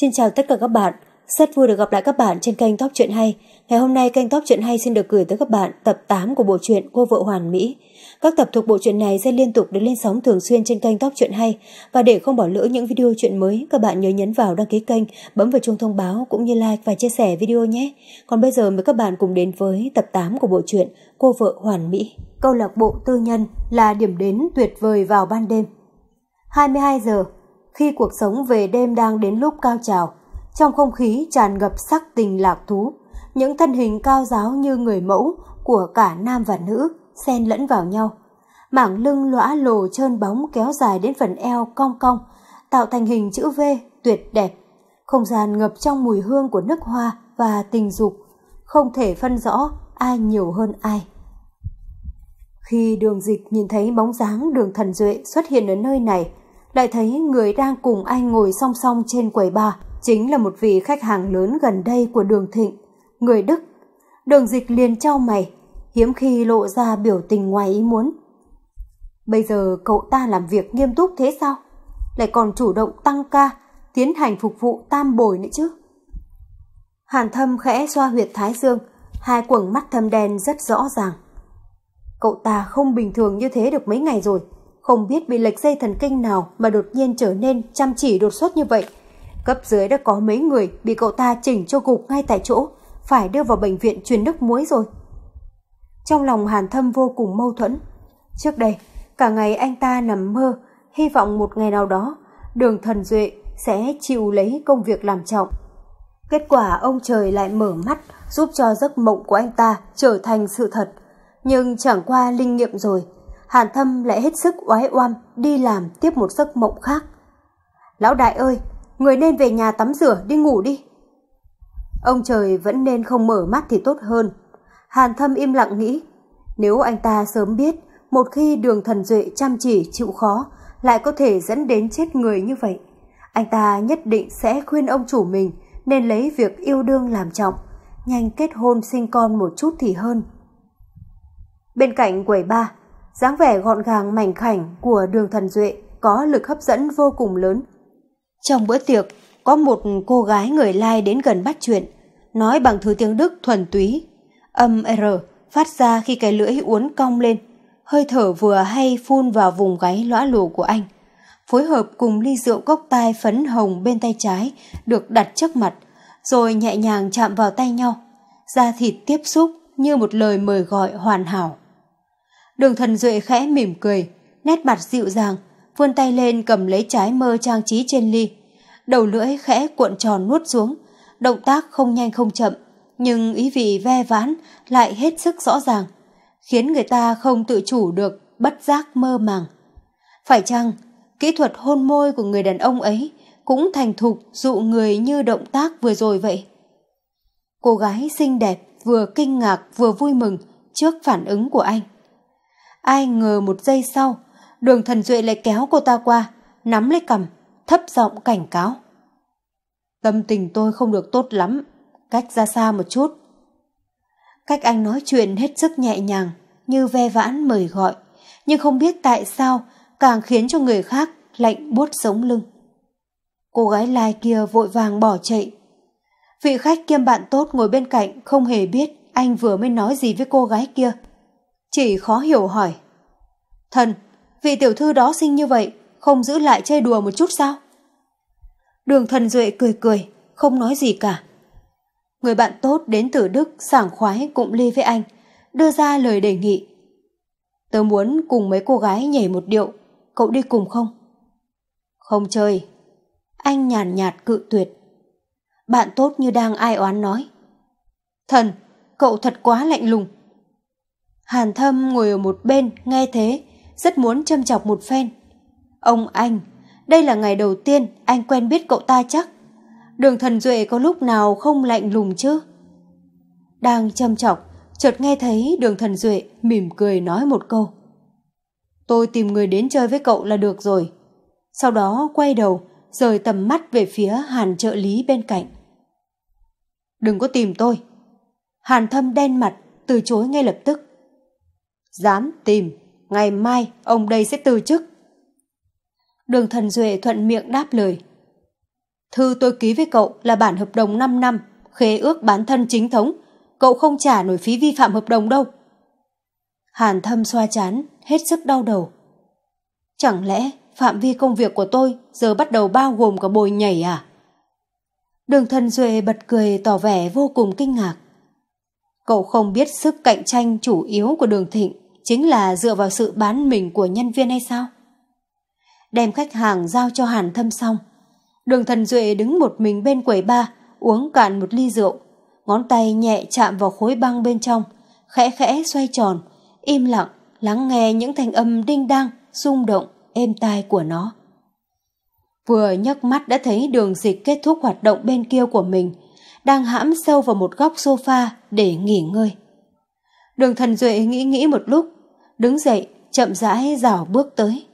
Xin chào tất cả các bạn, rất vui được gặp lại các bạn trên kênh Top Chuyện Hay. Ngày hôm nay kênh Top Chuyện Hay xin được gửi tới các bạn tập 8 của bộ truyện Cô Vợ Hoàn Mỹ. Các tập thuộc bộ truyện này sẽ liên tục được lên sóng thường xuyên trên kênh Top Chuyện Hay và để không bỏ lỡ những video chuyện mới, các bạn nhớ nhấn vào đăng ký kênh, bấm vào chuông thông báo cũng như like và chia sẻ video nhé. Còn bây giờ mời các bạn cùng đến với tập 8 của bộ truyện Cô Vợ Hoàn Mỹ. Câu lạc bộ tư nhân là điểm đến tuyệt vời vào ban đêm. 22 giờ, khi cuộc sống về đêm đang đến lúc cao trào. Trong không khí tràn ngập sắc tình lạc thú, những thân hình cao giáo như người mẫu của cả nam và nữ xen lẫn vào nhau. Mảng lưng lõa lồ trơn bóng kéo dài đến phần eo cong cong, tạo thành hình chữ V tuyệt đẹp. Không gian ngập trong mùi hương của nước hoa và tình dục, không thể phân rõ ai nhiều hơn ai. Khi đường dịch nhìn thấy bóng dáng đường thần duệ xuất hiện ở nơi này, lại thấy người đang cùng anh ngồi song song trên quầy bar chính là một vị khách hàng lớn gần đây của đường thịnh, người Đức. Đường dịch liền trao mày, hiếm khi lộ ra biểu tình ngoài ý muốn. Bây giờ cậu ta làm việc nghiêm túc thế sao? Lại còn chủ động tăng ca, tiến hành phục vụ tam bồi nữa chứ. Hàn thâm khẽ xoa huyệt thái dương, hai quầng mắt thâm đen rất rõ ràng. Cậu ta không bình thường như thế được mấy ngày rồi, không biết bị lệch dây thần kinh nào mà đột nhiên trở nên chăm chỉ đột xuất như vậy. Cấp dưới đã có mấy người bị cậu ta chỉnh cho gục ngay tại chỗ, phải đưa vào bệnh viện truyền nước muối rồi. Trong lòng Hàn Thâm vô cùng mâu thuẫn. Trước đây, cả ngày anh ta nằm mơ, hy vọng một ngày nào đó, đường thần duệ sẽ chịu lấy công việc làm trọng. Kết quả ông trời lại mở mắt giúp cho giấc mộng của anh ta trở thành sự thật. Nhưng chẳng qua linh nghiệm rồi, Hàn Thâm lại hết sức oái oăm đi làm tiếp một giấc mộng khác. Lão đại ơi, người nên về nhà tắm rửa đi ngủ đi. Ông trời vẫn nên không mở mắt thì tốt hơn. Hàn Thâm im lặng nghĩ, nếu anh ta sớm biết một khi đường thần duệ chăm chỉ chịu khó lại có thể dẫn đến chết người như vậy. Anh ta nhất định sẽ khuyên ông chủ mình nên lấy việc yêu đương làm trọng, nhanh kết hôn sinh con một chút thì hơn. Bên cạnh quầy ba, dáng vẻ gọn gàng mảnh khảnh của đường thần duệ có lực hấp dẫn vô cùng lớn. Trong bữa tiệc, có một cô gái người lai đến gần bắt chuyện, nói bằng thứ tiếng Đức thuần túy. Âm R phát ra khi cái lưỡi uốn cong lên, hơi thở vừa hay phun vào vùng gáy lõa lù của anh. Phối hợp cùng ly rượu cốc tai phấn hồng bên tay trái được đặt trước mặt, rồi nhẹ nhàng chạm vào tay nhau. Da thịt tiếp xúc như một lời mời gọi hoàn hảo. Đường thần duệ khẽ mỉm cười, nét mặt dịu dàng, vươn tay lên cầm lấy trái mơ trang trí trên ly. Đầu lưỡi khẽ cuộn tròn nuốt xuống, động tác không nhanh không chậm, nhưng ý vị ve vãn lại hết sức rõ ràng, khiến người ta không tự chủ được, bất giác mơ màng. Phải chăng, kỹ thuật hôn môi của người đàn ông ấy cũng thành thục dụ người như động tác vừa rồi vậy? Cô gái xinh đẹp vừa kinh ngạc vừa vui mừng trước phản ứng của anh ai ngờ một giây sau đường thần duệ lại kéo cô ta qua nắm lấy cầm thấp giọng cảnh cáo tâm tình tôi không được tốt lắm cách ra xa một chút cách anh nói chuyện hết sức nhẹ nhàng như ve vãn mời gọi nhưng không biết tại sao càng khiến cho người khác lạnh buốt sống lưng cô gái lai kia vội vàng bỏ chạy vị khách kiêm bạn tốt ngồi bên cạnh không hề biết anh vừa mới nói gì với cô gái kia chỉ khó hiểu hỏi. Thần, vị tiểu thư đó sinh như vậy, không giữ lại chơi đùa một chút sao? Đường thần duệ cười cười, không nói gì cả. Người bạn tốt đến từ Đức sảng khoái cụm ly với anh, đưa ra lời đề nghị. Tớ muốn cùng mấy cô gái nhảy một điệu, cậu đi cùng không? Không chơi. Anh nhàn nhạt cự tuyệt. Bạn tốt như đang ai oán nói. Thần, cậu thật quá lạnh lùng. Hàn Thâm ngồi ở một bên, nghe thế, rất muốn châm chọc một phen. Ông anh, đây là ngày đầu tiên anh quen biết cậu ta chắc. Đường thần duệ có lúc nào không lạnh lùng chứ? Đang châm chọc, chợt nghe thấy đường thần duệ mỉm cười nói một câu. Tôi tìm người đến chơi với cậu là được rồi. Sau đó quay đầu, rời tầm mắt về phía hàn trợ lý bên cạnh. Đừng có tìm tôi. Hàn thâm đen mặt, từ chối ngay lập tức dám tìm, ngày mai ông đây sẽ từ chức. Đường Thần Duệ thuận miệng đáp lời. Thư tôi ký với cậu là bản hợp đồng 5 năm, khế ước bán thân chính thống, cậu không trả nổi phí vi phạm hợp đồng đâu. Hàn thâm xoa chán, hết sức đau đầu. Chẳng lẽ phạm vi công việc của tôi giờ bắt đầu bao gồm cả bồi nhảy à? Đường thần Duệ bật cười tỏ vẻ vô cùng kinh ngạc. Cậu không biết sức cạnh tranh chủ yếu của đường thịnh chính là dựa vào sự bán mình của nhân viên hay sao? Đem khách hàng giao cho Hàn Thâm xong, đường thần Duệ đứng một mình bên quầy ba, uống cạn một ly rượu, ngón tay nhẹ chạm vào khối băng bên trong, khẽ khẽ xoay tròn, im lặng, lắng nghe những thanh âm đinh đang, rung động, êm tai của nó. Vừa nhấc mắt đã thấy đường dịch kết thúc hoạt động bên kia của mình, đang hãm sâu vào một góc sofa để nghỉ ngơi. Đường thần Duệ nghĩ nghĩ một lúc, đứng dậy, chậm rãi dảo bước tới.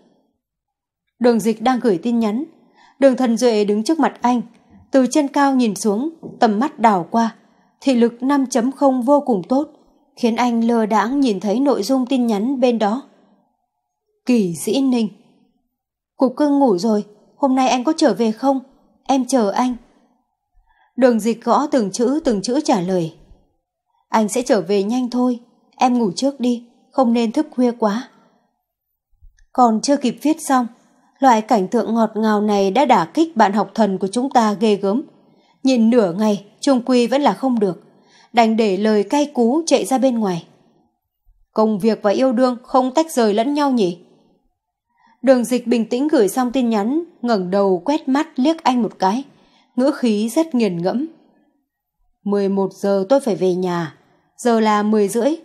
Đường dịch đang gửi tin nhắn. Đường thần Duệ đứng trước mặt anh, từ trên cao nhìn xuống, tầm mắt đảo qua. Thị lực 5.0 vô cùng tốt, khiến anh lơ đãng nhìn thấy nội dung tin nhắn bên đó. Kỳ dĩ ninh. Cục cưng ngủ rồi, hôm nay anh có trở về không? Em chờ anh. Đường dịch gõ từng chữ từng chữ trả lời. Anh sẽ trở về nhanh thôi em ngủ trước đi, không nên thức khuya quá. Còn chưa kịp viết xong, loại cảnh tượng ngọt ngào này đã đả kích bạn học thần của chúng ta ghê gớm. Nhìn nửa ngày, trung quy vẫn là không được, đành để lời cay cú chạy ra bên ngoài. Công việc và yêu đương không tách rời lẫn nhau nhỉ? Đường dịch bình tĩnh gửi xong tin nhắn, ngẩng đầu quét mắt liếc anh một cái, ngữ khí rất nghiền ngẫm. 11 giờ tôi phải về nhà, giờ là 10 rưỡi,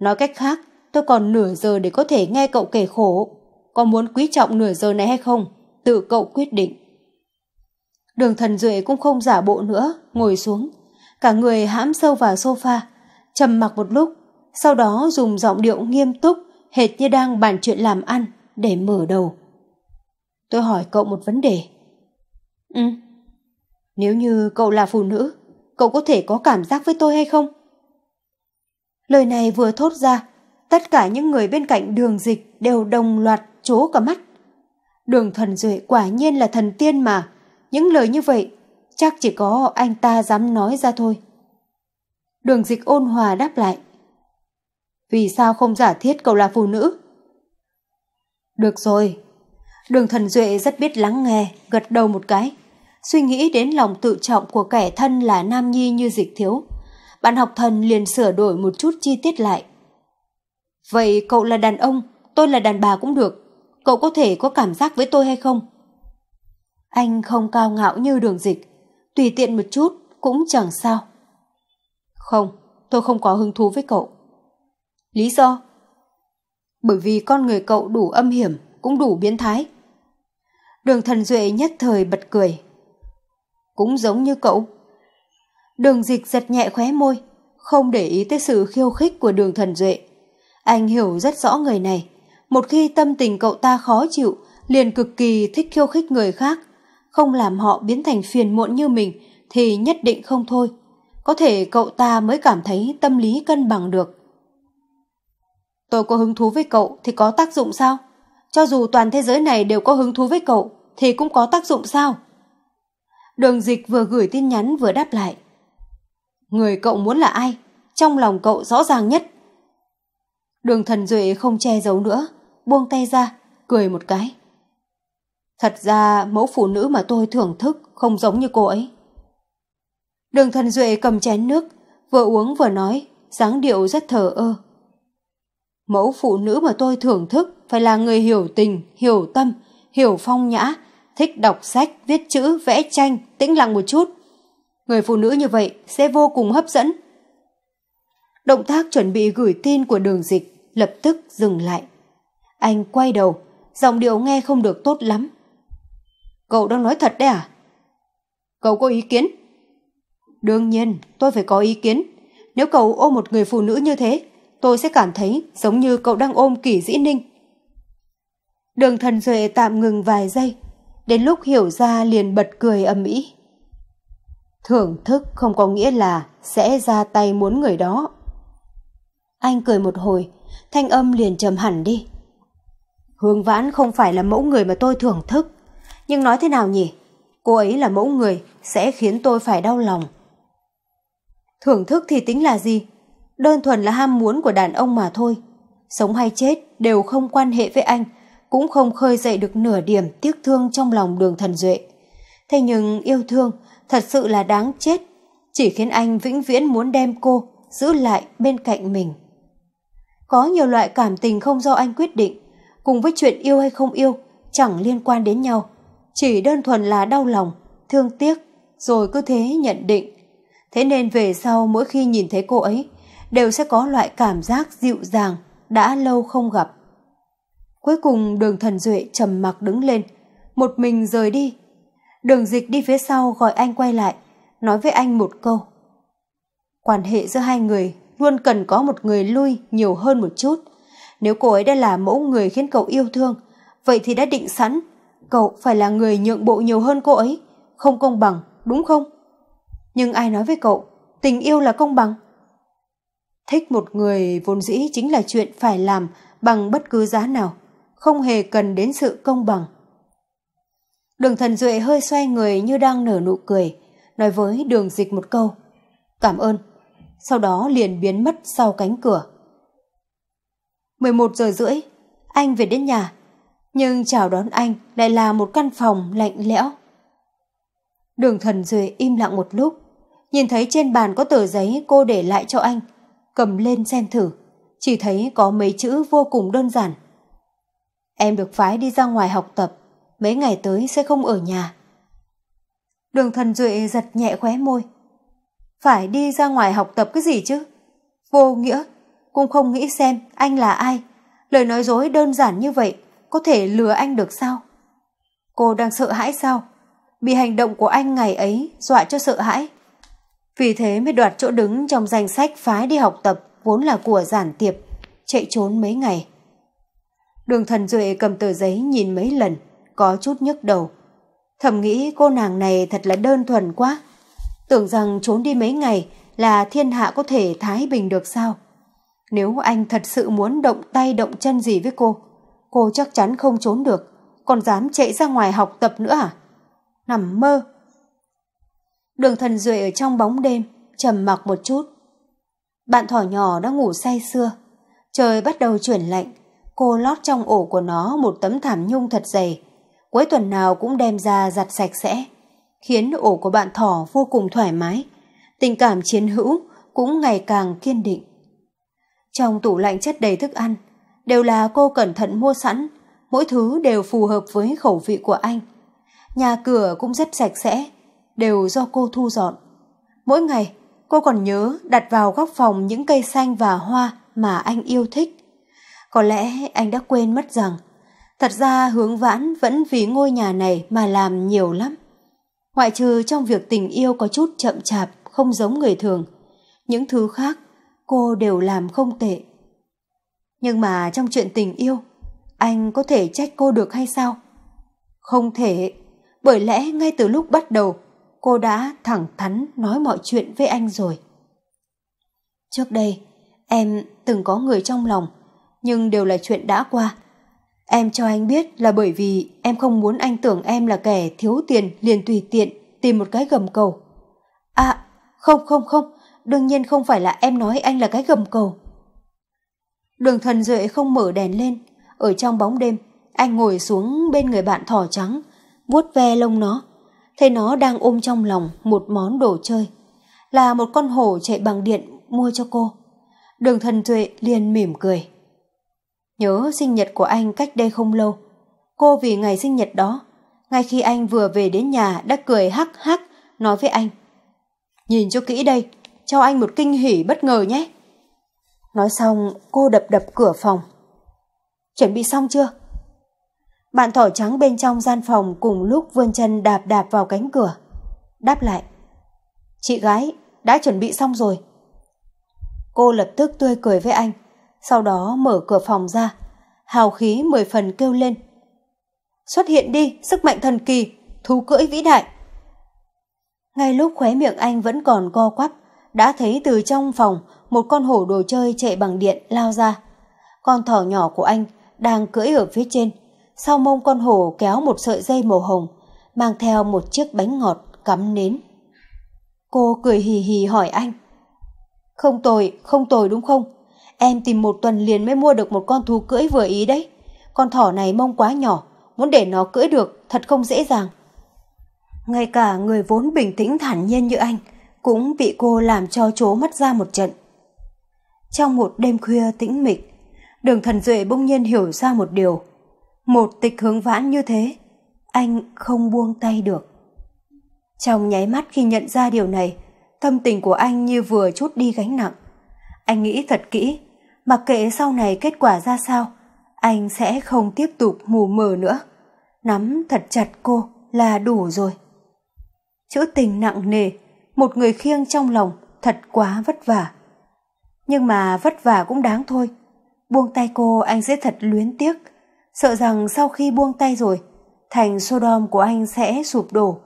Nói cách khác, tôi còn nửa giờ để có thể nghe cậu kể khổ. Có muốn quý trọng nửa giờ này hay không? Tự cậu quyết định. Đường thần duệ cũng không giả bộ nữa, ngồi xuống. Cả người hãm sâu vào sofa, trầm mặc một lúc, sau đó dùng giọng điệu nghiêm túc, hệt như đang bàn chuyện làm ăn, để mở đầu. Tôi hỏi cậu một vấn đề. Ừ. Nếu như cậu là phụ nữ, cậu có thể có cảm giác với tôi hay không? Lời này vừa thốt ra, tất cả những người bên cạnh đường dịch đều đồng loạt chố cả mắt. Đường thần duệ quả nhiên là thần tiên mà, những lời như vậy chắc chỉ có anh ta dám nói ra thôi. Đường dịch ôn hòa đáp lại. Vì sao không giả thiết cậu là phụ nữ? Được rồi. Đường thần duệ rất biết lắng nghe, gật đầu một cái. Suy nghĩ đến lòng tự trọng của kẻ thân là nam nhi như dịch thiếu bạn học thần liền sửa đổi một chút chi tiết lại. Vậy cậu là đàn ông, tôi là đàn bà cũng được. Cậu có thể có cảm giác với tôi hay không? Anh không cao ngạo như đường dịch, tùy tiện một chút cũng chẳng sao. Không, tôi không có hứng thú với cậu. Lý do? Bởi vì con người cậu đủ âm hiểm, cũng đủ biến thái. Đường thần Duệ nhất thời bật cười. Cũng giống như cậu. Đường dịch giật nhẹ khóe môi, không để ý tới sự khiêu khích của đường thần duệ. Anh hiểu rất rõ người này. Một khi tâm tình cậu ta khó chịu, liền cực kỳ thích khiêu khích người khác. Không làm họ biến thành phiền muộn như mình thì nhất định không thôi. Có thể cậu ta mới cảm thấy tâm lý cân bằng được. Tôi có hứng thú với cậu thì có tác dụng sao? Cho dù toàn thế giới này đều có hứng thú với cậu thì cũng có tác dụng sao? Đường dịch vừa gửi tin nhắn vừa đáp lại người cậu muốn là ai trong lòng cậu rõ ràng nhất đường thần duệ không che giấu nữa buông tay ra cười một cái thật ra mẫu phụ nữ mà tôi thưởng thức không giống như cô ấy đường thần duệ cầm chén nước vừa uống vừa nói dáng điệu rất thờ ơ mẫu phụ nữ mà tôi thưởng thức phải là người hiểu tình hiểu tâm hiểu phong nhã thích đọc sách viết chữ vẽ tranh tĩnh lặng một chút Người phụ nữ như vậy sẽ vô cùng hấp dẫn. Động tác chuẩn bị gửi tin của đường dịch lập tức dừng lại. Anh quay đầu, giọng điệu nghe không được tốt lắm. Cậu đang nói thật đấy à? Cậu có ý kiến? Đương nhiên, tôi phải có ý kiến. Nếu cậu ôm một người phụ nữ như thế, tôi sẽ cảm thấy giống như cậu đang ôm kỷ dĩ ninh. Đường thần Duệ tạm ngừng vài giây, đến lúc hiểu ra liền bật cười âm ỉ. Thưởng thức không có nghĩa là sẽ ra tay muốn người đó. Anh cười một hồi, thanh âm liền trầm hẳn đi. Hương Vãn không phải là mẫu người mà tôi thưởng thức. Nhưng nói thế nào nhỉ? Cô ấy là mẫu người sẽ khiến tôi phải đau lòng. Thưởng thức thì tính là gì? Đơn thuần là ham muốn của đàn ông mà thôi. Sống hay chết đều không quan hệ với anh, cũng không khơi dậy được nửa điểm tiếc thương trong lòng đường thần duệ. Thế nhưng yêu thương thật sự là đáng chết, chỉ khiến anh vĩnh viễn muốn đem cô giữ lại bên cạnh mình. Có nhiều loại cảm tình không do anh quyết định, cùng với chuyện yêu hay không yêu chẳng liên quan đến nhau, chỉ đơn thuần là đau lòng, thương tiếc, rồi cứ thế nhận định. Thế nên về sau mỗi khi nhìn thấy cô ấy, đều sẽ có loại cảm giác dịu dàng, đã lâu không gặp. Cuối cùng đường thần duệ trầm mặc đứng lên, một mình rời đi Đường dịch đi phía sau gọi anh quay lại, nói với anh một câu. Quan hệ giữa hai người luôn cần có một người lui nhiều hơn một chút. Nếu cô ấy đã là mẫu người khiến cậu yêu thương, vậy thì đã định sẵn, cậu phải là người nhượng bộ nhiều hơn cô ấy, không công bằng, đúng không? Nhưng ai nói với cậu, tình yêu là công bằng? Thích một người vốn dĩ chính là chuyện phải làm bằng bất cứ giá nào, không hề cần đến sự công bằng. Đường thần Duệ hơi xoay người như đang nở nụ cười, nói với đường dịch một câu. Cảm ơn. Sau đó liền biến mất sau cánh cửa. 11 giờ rưỡi, anh về đến nhà. Nhưng chào đón anh lại là một căn phòng lạnh lẽo. Đường thần Duệ im lặng một lúc, nhìn thấy trên bàn có tờ giấy cô để lại cho anh, cầm lên xem thử, chỉ thấy có mấy chữ vô cùng đơn giản. Em được phái đi ra ngoài học tập, mấy ngày tới sẽ không ở nhà. Đường thần Duệ giật nhẹ khóe môi. Phải đi ra ngoài học tập cái gì chứ? Vô nghĩa, cũng không nghĩ xem anh là ai. Lời nói dối đơn giản như vậy, có thể lừa anh được sao? Cô đang sợ hãi sao? Bị hành động của anh ngày ấy dọa cho sợ hãi. Vì thế mới đoạt chỗ đứng trong danh sách phái đi học tập vốn là của giản tiệp, chạy trốn mấy ngày. Đường thần Duệ cầm tờ giấy nhìn mấy lần, có chút nhức đầu. Thầm nghĩ cô nàng này thật là đơn thuần quá. Tưởng rằng trốn đi mấy ngày là thiên hạ có thể thái bình được sao? Nếu anh thật sự muốn động tay động chân gì với cô, cô chắc chắn không trốn được, còn dám chạy ra ngoài học tập nữa à? Nằm mơ! Đường thần Duệ ở trong bóng đêm, trầm mặc một chút. Bạn thỏ nhỏ đã ngủ say sưa. Trời bắt đầu chuyển lạnh, cô lót trong ổ của nó một tấm thảm nhung thật dày, cuối tuần nào cũng đem ra giặt sạch sẽ, khiến ổ của bạn thỏ vô cùng thoải mái, tình cảm chiến hữu cũng ngày càng kiên định. Trong tủ lạnh chất đầy thức ăn, đều là cô cẩn thận mua sẵn, mỗi thứ đều phù hợp với khẩu vị của anh. Nhà cửa cũng rất sạch sẽ, đều do cô thu dọn. Mỗi ngày, cô còn nhớ đặt vào góc phòng những cây xanh và hoa mà anh yêu thích. Có lẽ anh đã quên mất rằng Thật ra hướng vãn vẫn vì ngôi nhà này mà làm nhiều lắm. Ngoại trừ trong việc tình yêu có chút chậm chạp, không giống người thường. Những thứ khác cô đều làm không tệ. Nhưng mà trong chuyện tình yêu, anh có thể trách cô được hay sao? Không thể, bởi lẽ ngay từ lúc bắt đầu, cô đã thẳng thắn nói mọi chuyện với anh rồi. Trước đây, em từng có người trong lòng, nhưng đều là chuyện đã qua. Em cho anh biết là bởi vì em không muốn anh tưởng em là kẻ thiếu tiền liền tùy tiện tìm một cái gầm cầu. À, không không không, đương nhiên không phải là em nói anh là cái gầm cầu. Đường thần Duệ không mở đèn lên, ở trong bóng đêm, anh ngồi xuống bên người bạn thỏ trắng, vuốt ve lông nó, thấy nó đang ôm trong lòng một món đồ chơi, là một con hổ chạy bằng điện mua cho cô. Đường thần Duệ liền mỉm cười. Nhớ sinh nhật của anh cách đây không lâu. Cô vì ngày sinh nhật đó, ngay khi anh vừa về đến nhà đã cười hắc hắc nói với anh. Nhìn cho kỹ đây, cho anh một kinh hỉ bất ngờ nhé. Nói xong, cô đập đập cửa phòng. Chuẩn bị xong chưa? Bạn thỏ trắng bên trong gian phòng cùng lúc vươn chân đạp đạp vào cánh cửa. Đáp lại. Chị gái, đã chuẩn bị xong rồi. Cô lập tức tươi cười với anh sau đó mở cửa phòng ra, hào khí mười phần kêu lên. Xuất hiện đi, sức mạnh thần kỳ, thú cưỡi vĩ đại. Ngay lúc khóe miệng anh vẫn còn co quắp, đã thấy từ trong phòng một con hổ đồ chơi chạy bằng điện lao ra. Con thỏ nhỏ của anh đang cưỡi ở phía trên, sau mông con hổ kéo một sợi dây màu hồng, mang theo một chiếc bánh ngọt cắm nến. Cô cười hì hì hỏi anh. Không tồi, không tồi đúng không? Em tìm một tuần liền mới mua được một con thú cưỡi vừa ý đấy. Con thỏ này mông quá nhỏ, muốn để nó cưỡi được thật không dễ dàng. Ngay cả người vốn bình tĩnh thản nhiên như anh cũng bị cô làm cho chố mắt ra một trận. Trong một đêm khuya tĩnh mịch, đường thần duệ bỗng nhiên hiểu ra một điều. Một tịch hướng vãn như thế, anh không buông tay được. Trong nháy mắt khi nhận ra điều này, tâm tình của anh như vừa chút đi gánh nặng. Anh nghĩ thật kỹ, Mặc kệ sau này kết quả ra sao, anh sẽ không tiếp tục mù mờ nữa. Nắm thật chặt cô là đủ rồi. Chữ tình nặng nề, một người khiêng trong lòng thật quá vất vả. Nhưng mà vất vả cũng đáng thôi. Buông tay cô anh sẽ thật luyến tiếc. Sợ rằng sau khi buông tay rồi, thành Sodom của anh sẽ sụp đổ,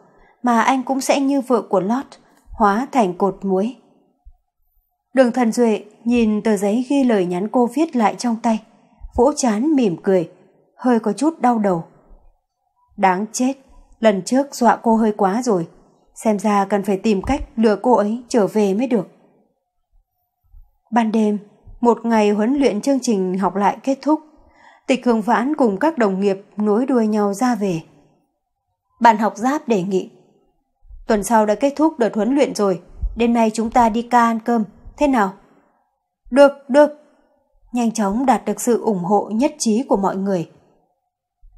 mà anh cũng sẽ như vợ của Lot, hóa thành cột muối. Đường thần Duệ nhìn tờ giấy ghi lời nhắn cô viết lại trong tay, vỗ chán mỉm cười, hơi có chút đau đầu. Đáng chết, lần trước dọa cô hơi quá rồi, xem ra cần phải tìm cách lừa cô ấy trở về mới được. Ban đêm, một ngày huấn luyện chương trình học lại kết thúc, Tịch Hương Vãn cùng các đồng nghiệp nối đuôi nhau ra về. Bạn học giáp đề nghị. Tuần sau đã kết thúc đợt huấn luyện rồi, đêm nay chúng ta đi ca ăn cơm, thế nào được được nhanh chóng đạt được sự ủng hộ nhất trí của mọi người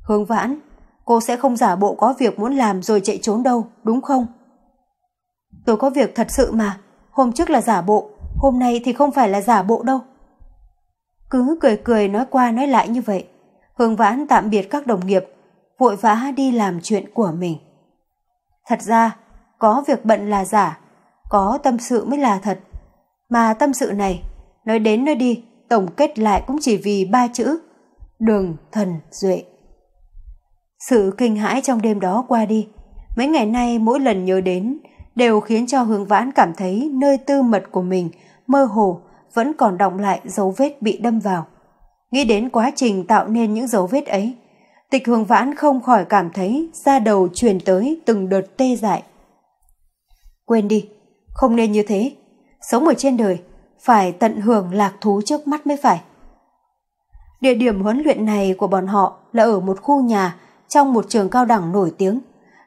hướng vãn cô sẽ không giả bộ có việc muốn làm rồi chạy trốn đâu đúng không tôi có việc thật sự mà hôm trước là giả bộ hôm nay thì không phải là giả bộ đâu cứ cười cười nói qua nói lại như vậy hướng vãn tạm biệt các đồng nghiệp vội vã đi làm chuyện của mình thật ra có việc bận là giả có tâm sự mới là thật mà tâm sự này, nói đến nơi đi, tổng kết lại cũng chỉ vì ba chữ, đường thần duệ. Sự kinh hãi trong đêm đó qua đi, mấy ngày nay mỗi lần nhớ đến đều khiến cho hướng vãn cảm thấy nơi tư mật của mình mơ hồ vẫn còn động lại dấu vết bị đâm vào. Nghĩ đến quá trình tạo nên những dấu vết ấy, tịch hướng vãn không khỏi cảm thấy da đầu truyền tới từng đợt tê dại. Quên đi, không nên như thế. Sống ở trên đời, phải tận hưởng lạc thú trước mắt mới phải. Địa điểm huấn luyện này của bọn họ là ở một khu nhà trong một trường cao đẳng nổi tiếng,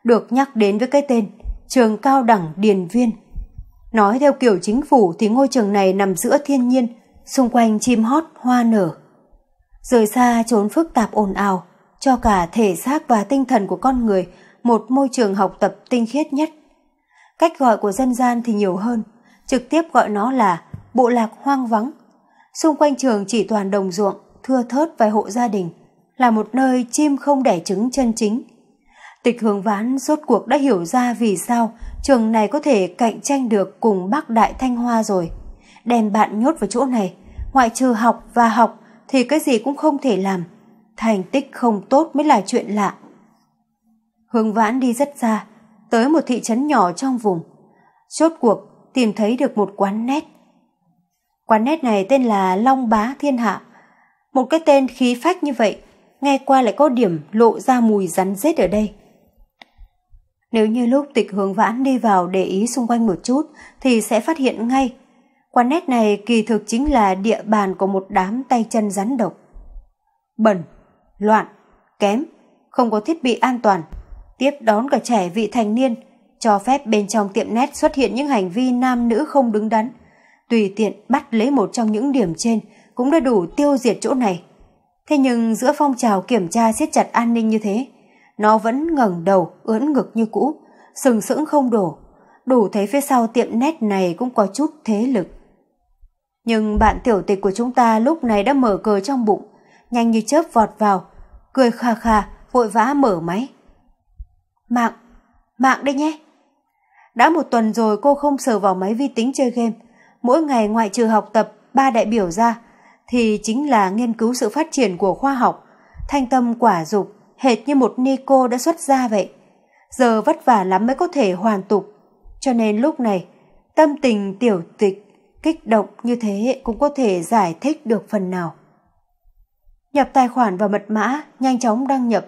được nhắc đến với cái tên Trường Cao đẳng Điền Viên. Nói theo kiểu chính phủ thì ngôi trường này nằm giữa thiên nhiên, xung quanh chim hót hoa nở. Rời xa trốn phức tạp ồn ào, cho cả thể xác và tinh thần của con người một môi trường học tập tinh khiết nhất. Cách gọi của dân gian thì nhiều hơn, trực tiếp gọi nó là bộ lạc hoang vắng. Xung quanh trường chỉ toàn đồng ruộng, thưa thớt vài hộ gia đình, là một nơi chim không đẻ trứng chân chính. Tịch hướng ván rốt cuộc đã hiểu ra vì sao trường này có thể cạnh tranh được cùng bác đại thanh hoa rồi. Đem bạn nhốt vào chỗ này, ngoại trừ học và học thì cái gì cũng không thể làm. Thành tích không tốt mới là chuyện lạ. Hướng vãn đi rất xa, tới một thị trấn nhỏ trong vùng. chốt cuộc tìm thấy được một quán nét. Quán nét này tên là Long Bá Thiên Hạ. Một cái tên khí phách như vậy, nghe qua lại có điểm lộ ra mùi rắn rết ở đây. Nếu như lúc tịch hướng vãn đi vào để ý xung quanh một chút thì sẽ phát hiện ngay. Quán nét này kỳ thực chính là địa bàn của một đám tay chân rắn độc. Bẩn, loạn, kém, không có thiết bị an toàn, tiếp đón cả trẻ vị thành niên – cho phép bên trong tiệm nét xuất hiện những hành vi nam nữ không đứng đắn. Tùy tiện bắt lấy một trong những điểm trên cũng đã đủ tiêu diệt chỗ này. Thế nhưng giữa phong trào kiểm tra siết chặt an ninh như thế, nó vẫn ngẩng đầu ưỡn ngực như cũ, sừng sững không đổ. Đủ thấy phía sau tiệm nét này cũng có chút thế lực. Nhưng bạn tiểu tịch của chúng ta lúc này đã mở cờ trong bụng, nhanh như chớp vọt vào, cười kha kha, vội vã mở máy. Mạng, mạng đây nhé, đã một tuần rồi cô không sờ vào máy vi tính chơi game. Mỗi ngày ngoại trừ học tập ba đại biểu ra, thì chính là nghiên cứu sự phát triển của khoa học. Thanh tâm quả dục, hệt như một nico đã xuất ra vậy. Giờ vất vả lắm mới có thể hoàn tục. Cho nên lúc này, tâm tình tiểu tịch, kích động như thế cũng có thể giải thích được phần nào. Nhập tài khoản và mật mã, nhanh chóng đăng nhập.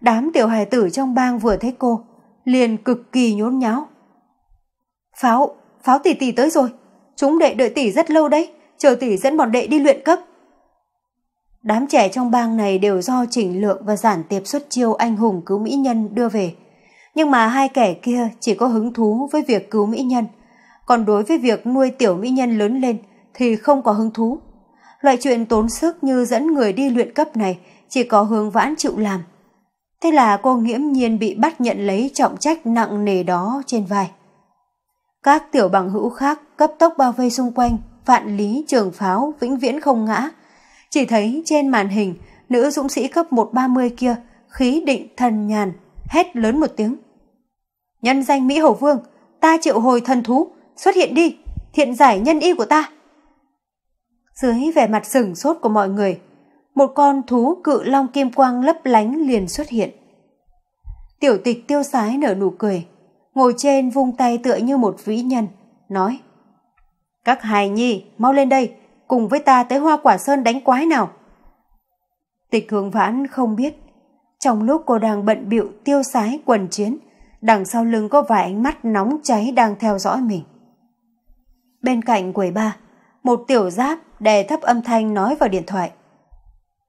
Đám tiểu hài tử trong bang vừa thấy cô, liền cực kỳ nhốn nháo pháo pháo tỷ tỷ tới rồi chúng đệ đợi tỷ rất lâu đấy chờ tỷ dẫn bọn đệ đi luyện cấp đám trẻ trong bang này đều do chỉnh lượng và giản tiệp xuất chiêu anh hùng cứu mỹ nhân đưa về nhưng mà hai kẻ kia chỉ có hứng thú với việc cứu mỹ nhân còn đối với việc nuôi tiểu mỹ nhân lớn lên thì không có hứng thú loại chuyện tốn sức như dẫn người đi luyện cấp này chỉ có hướng vãn chịu làm thế là cô nghiễm nhiên bị bắt nhận lấy trọng trách nặng nề đó trên vai các tiểu bằng hữu khác cấp tốc bao vây xung quanh, vạn lý trường pháo vĩnh viễn không ngã. Chỉ thấy trên màn hình, nữ dũng sĩ cấp 130 kia, khí định thần nhàn, hét lớn một tiếng. Nhân danh Mỹ Hổ Vương, ta triệu hồi thần thú, xuất hiện đi, thiện giải nhân y của ta. Dưới vẻ mặt sừng sốt của mọi người, một con thú cự long kim quang lấp lánh liền xuất hiện. Tiểu tịch tiêu sái nở nụ cười, ngồi trên vung tay tựa như một vĩ nhân, nói Các hài nhi, mau lên đây, cùng với ta tới hoa quả sơn đánh quái nào. Tịch hướng vãn không biết, trong lúc cô đang bận bịu tiêu sái quần chiến, đằng sau lưng có vài ánh mắt nóng cháy đang theo dõi mình. Bên cạnh quầy ba, một tiểu giáp đè thấp âm thanh nói vào điện thoại.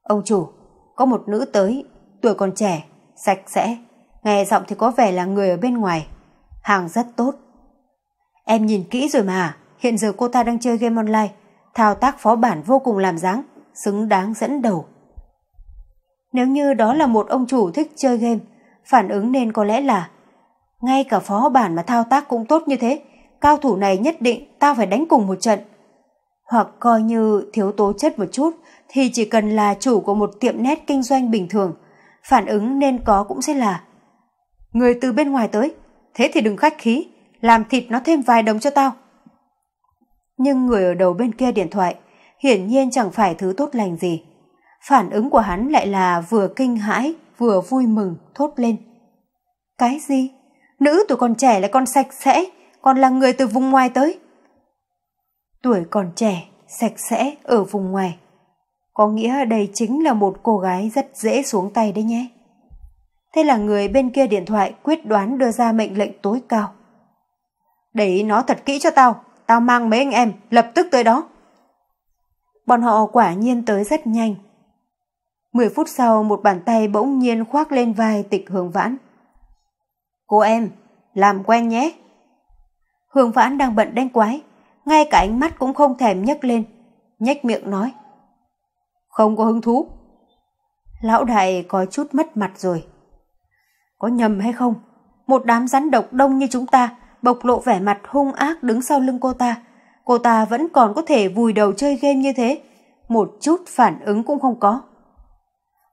Ông chủ, có một nữ tới, tuổi còn trẻ, sạch sẽ, nghe giọng thì có vẻ là người ở bên ngoài hàng rất tốt. Em nhìn kỹ rồi mà, hiện giờ cô ta đang chơi game online, thao tác phó bản vô cùng làm dáng, xứng đáng dẫn đầu. Nếu như đó là một ông chủ thích chơi game, phản ứng nên có lẽ là ngay cả phó bản mà thao tác cũng tốt như thế, cao thủ này nhất định tao phải đánh cùng một trận. Hoặc coi như thiếu tố chất một chút thì chỉ cần là chủ của một tiệm nét kinh doanh bình thường, phản ứng nên có cũng sẽ là người từ bên ngoài tới, Thế thì đừng khách khí, làm thịt nó thêm vài đồng cho tao. Nhưng người ở đầu bên kia điện thoại hiển nhiên chẳng phải thứ tốt lành gì. Phản ứng của hắn lại là vừa kinh hãi, vừa vui mừng, thốt lên. Cái gì? Nữ tuổi còn trẻ lại còn sạch sẽ, còn là người từ vùng ngoài tới. Tuổi còn trẻ, sạch sẽ ở vùng ngoài. Có nghĩa đây chính là một cô gái rất dễ xuống tay đấy nhé. Thế là người bên kia điện thoại quyết đoán đưa ra mệnh lệnh tối cao. Để ý nó thật kỹ cho tao, tao mang mấy anh em lập tức tới đó. Bọn họ quả nhiên tới rất nhanh. Mười phút sau một bàn tay bỗng nhiên khoác lên vai tịch hướng vãn. Cô em, làm quen nhé. Hương vãn đang bận đánh quái, ngay cả ánh mắt cũng không thèm nhấc lên, nhếch miệng nói. Không có hứng thú. Lão đại có chút mất mặt rồi. Có nhầm hay không? Một đám rắn độc đông như chúng ta, bộc lộ vẻ mặt hung ác đứng sau lưng cô ta. Cô ta vẫn còn có thể vùi đầu chơi game như thế. Một chút phản ứng cũng không có.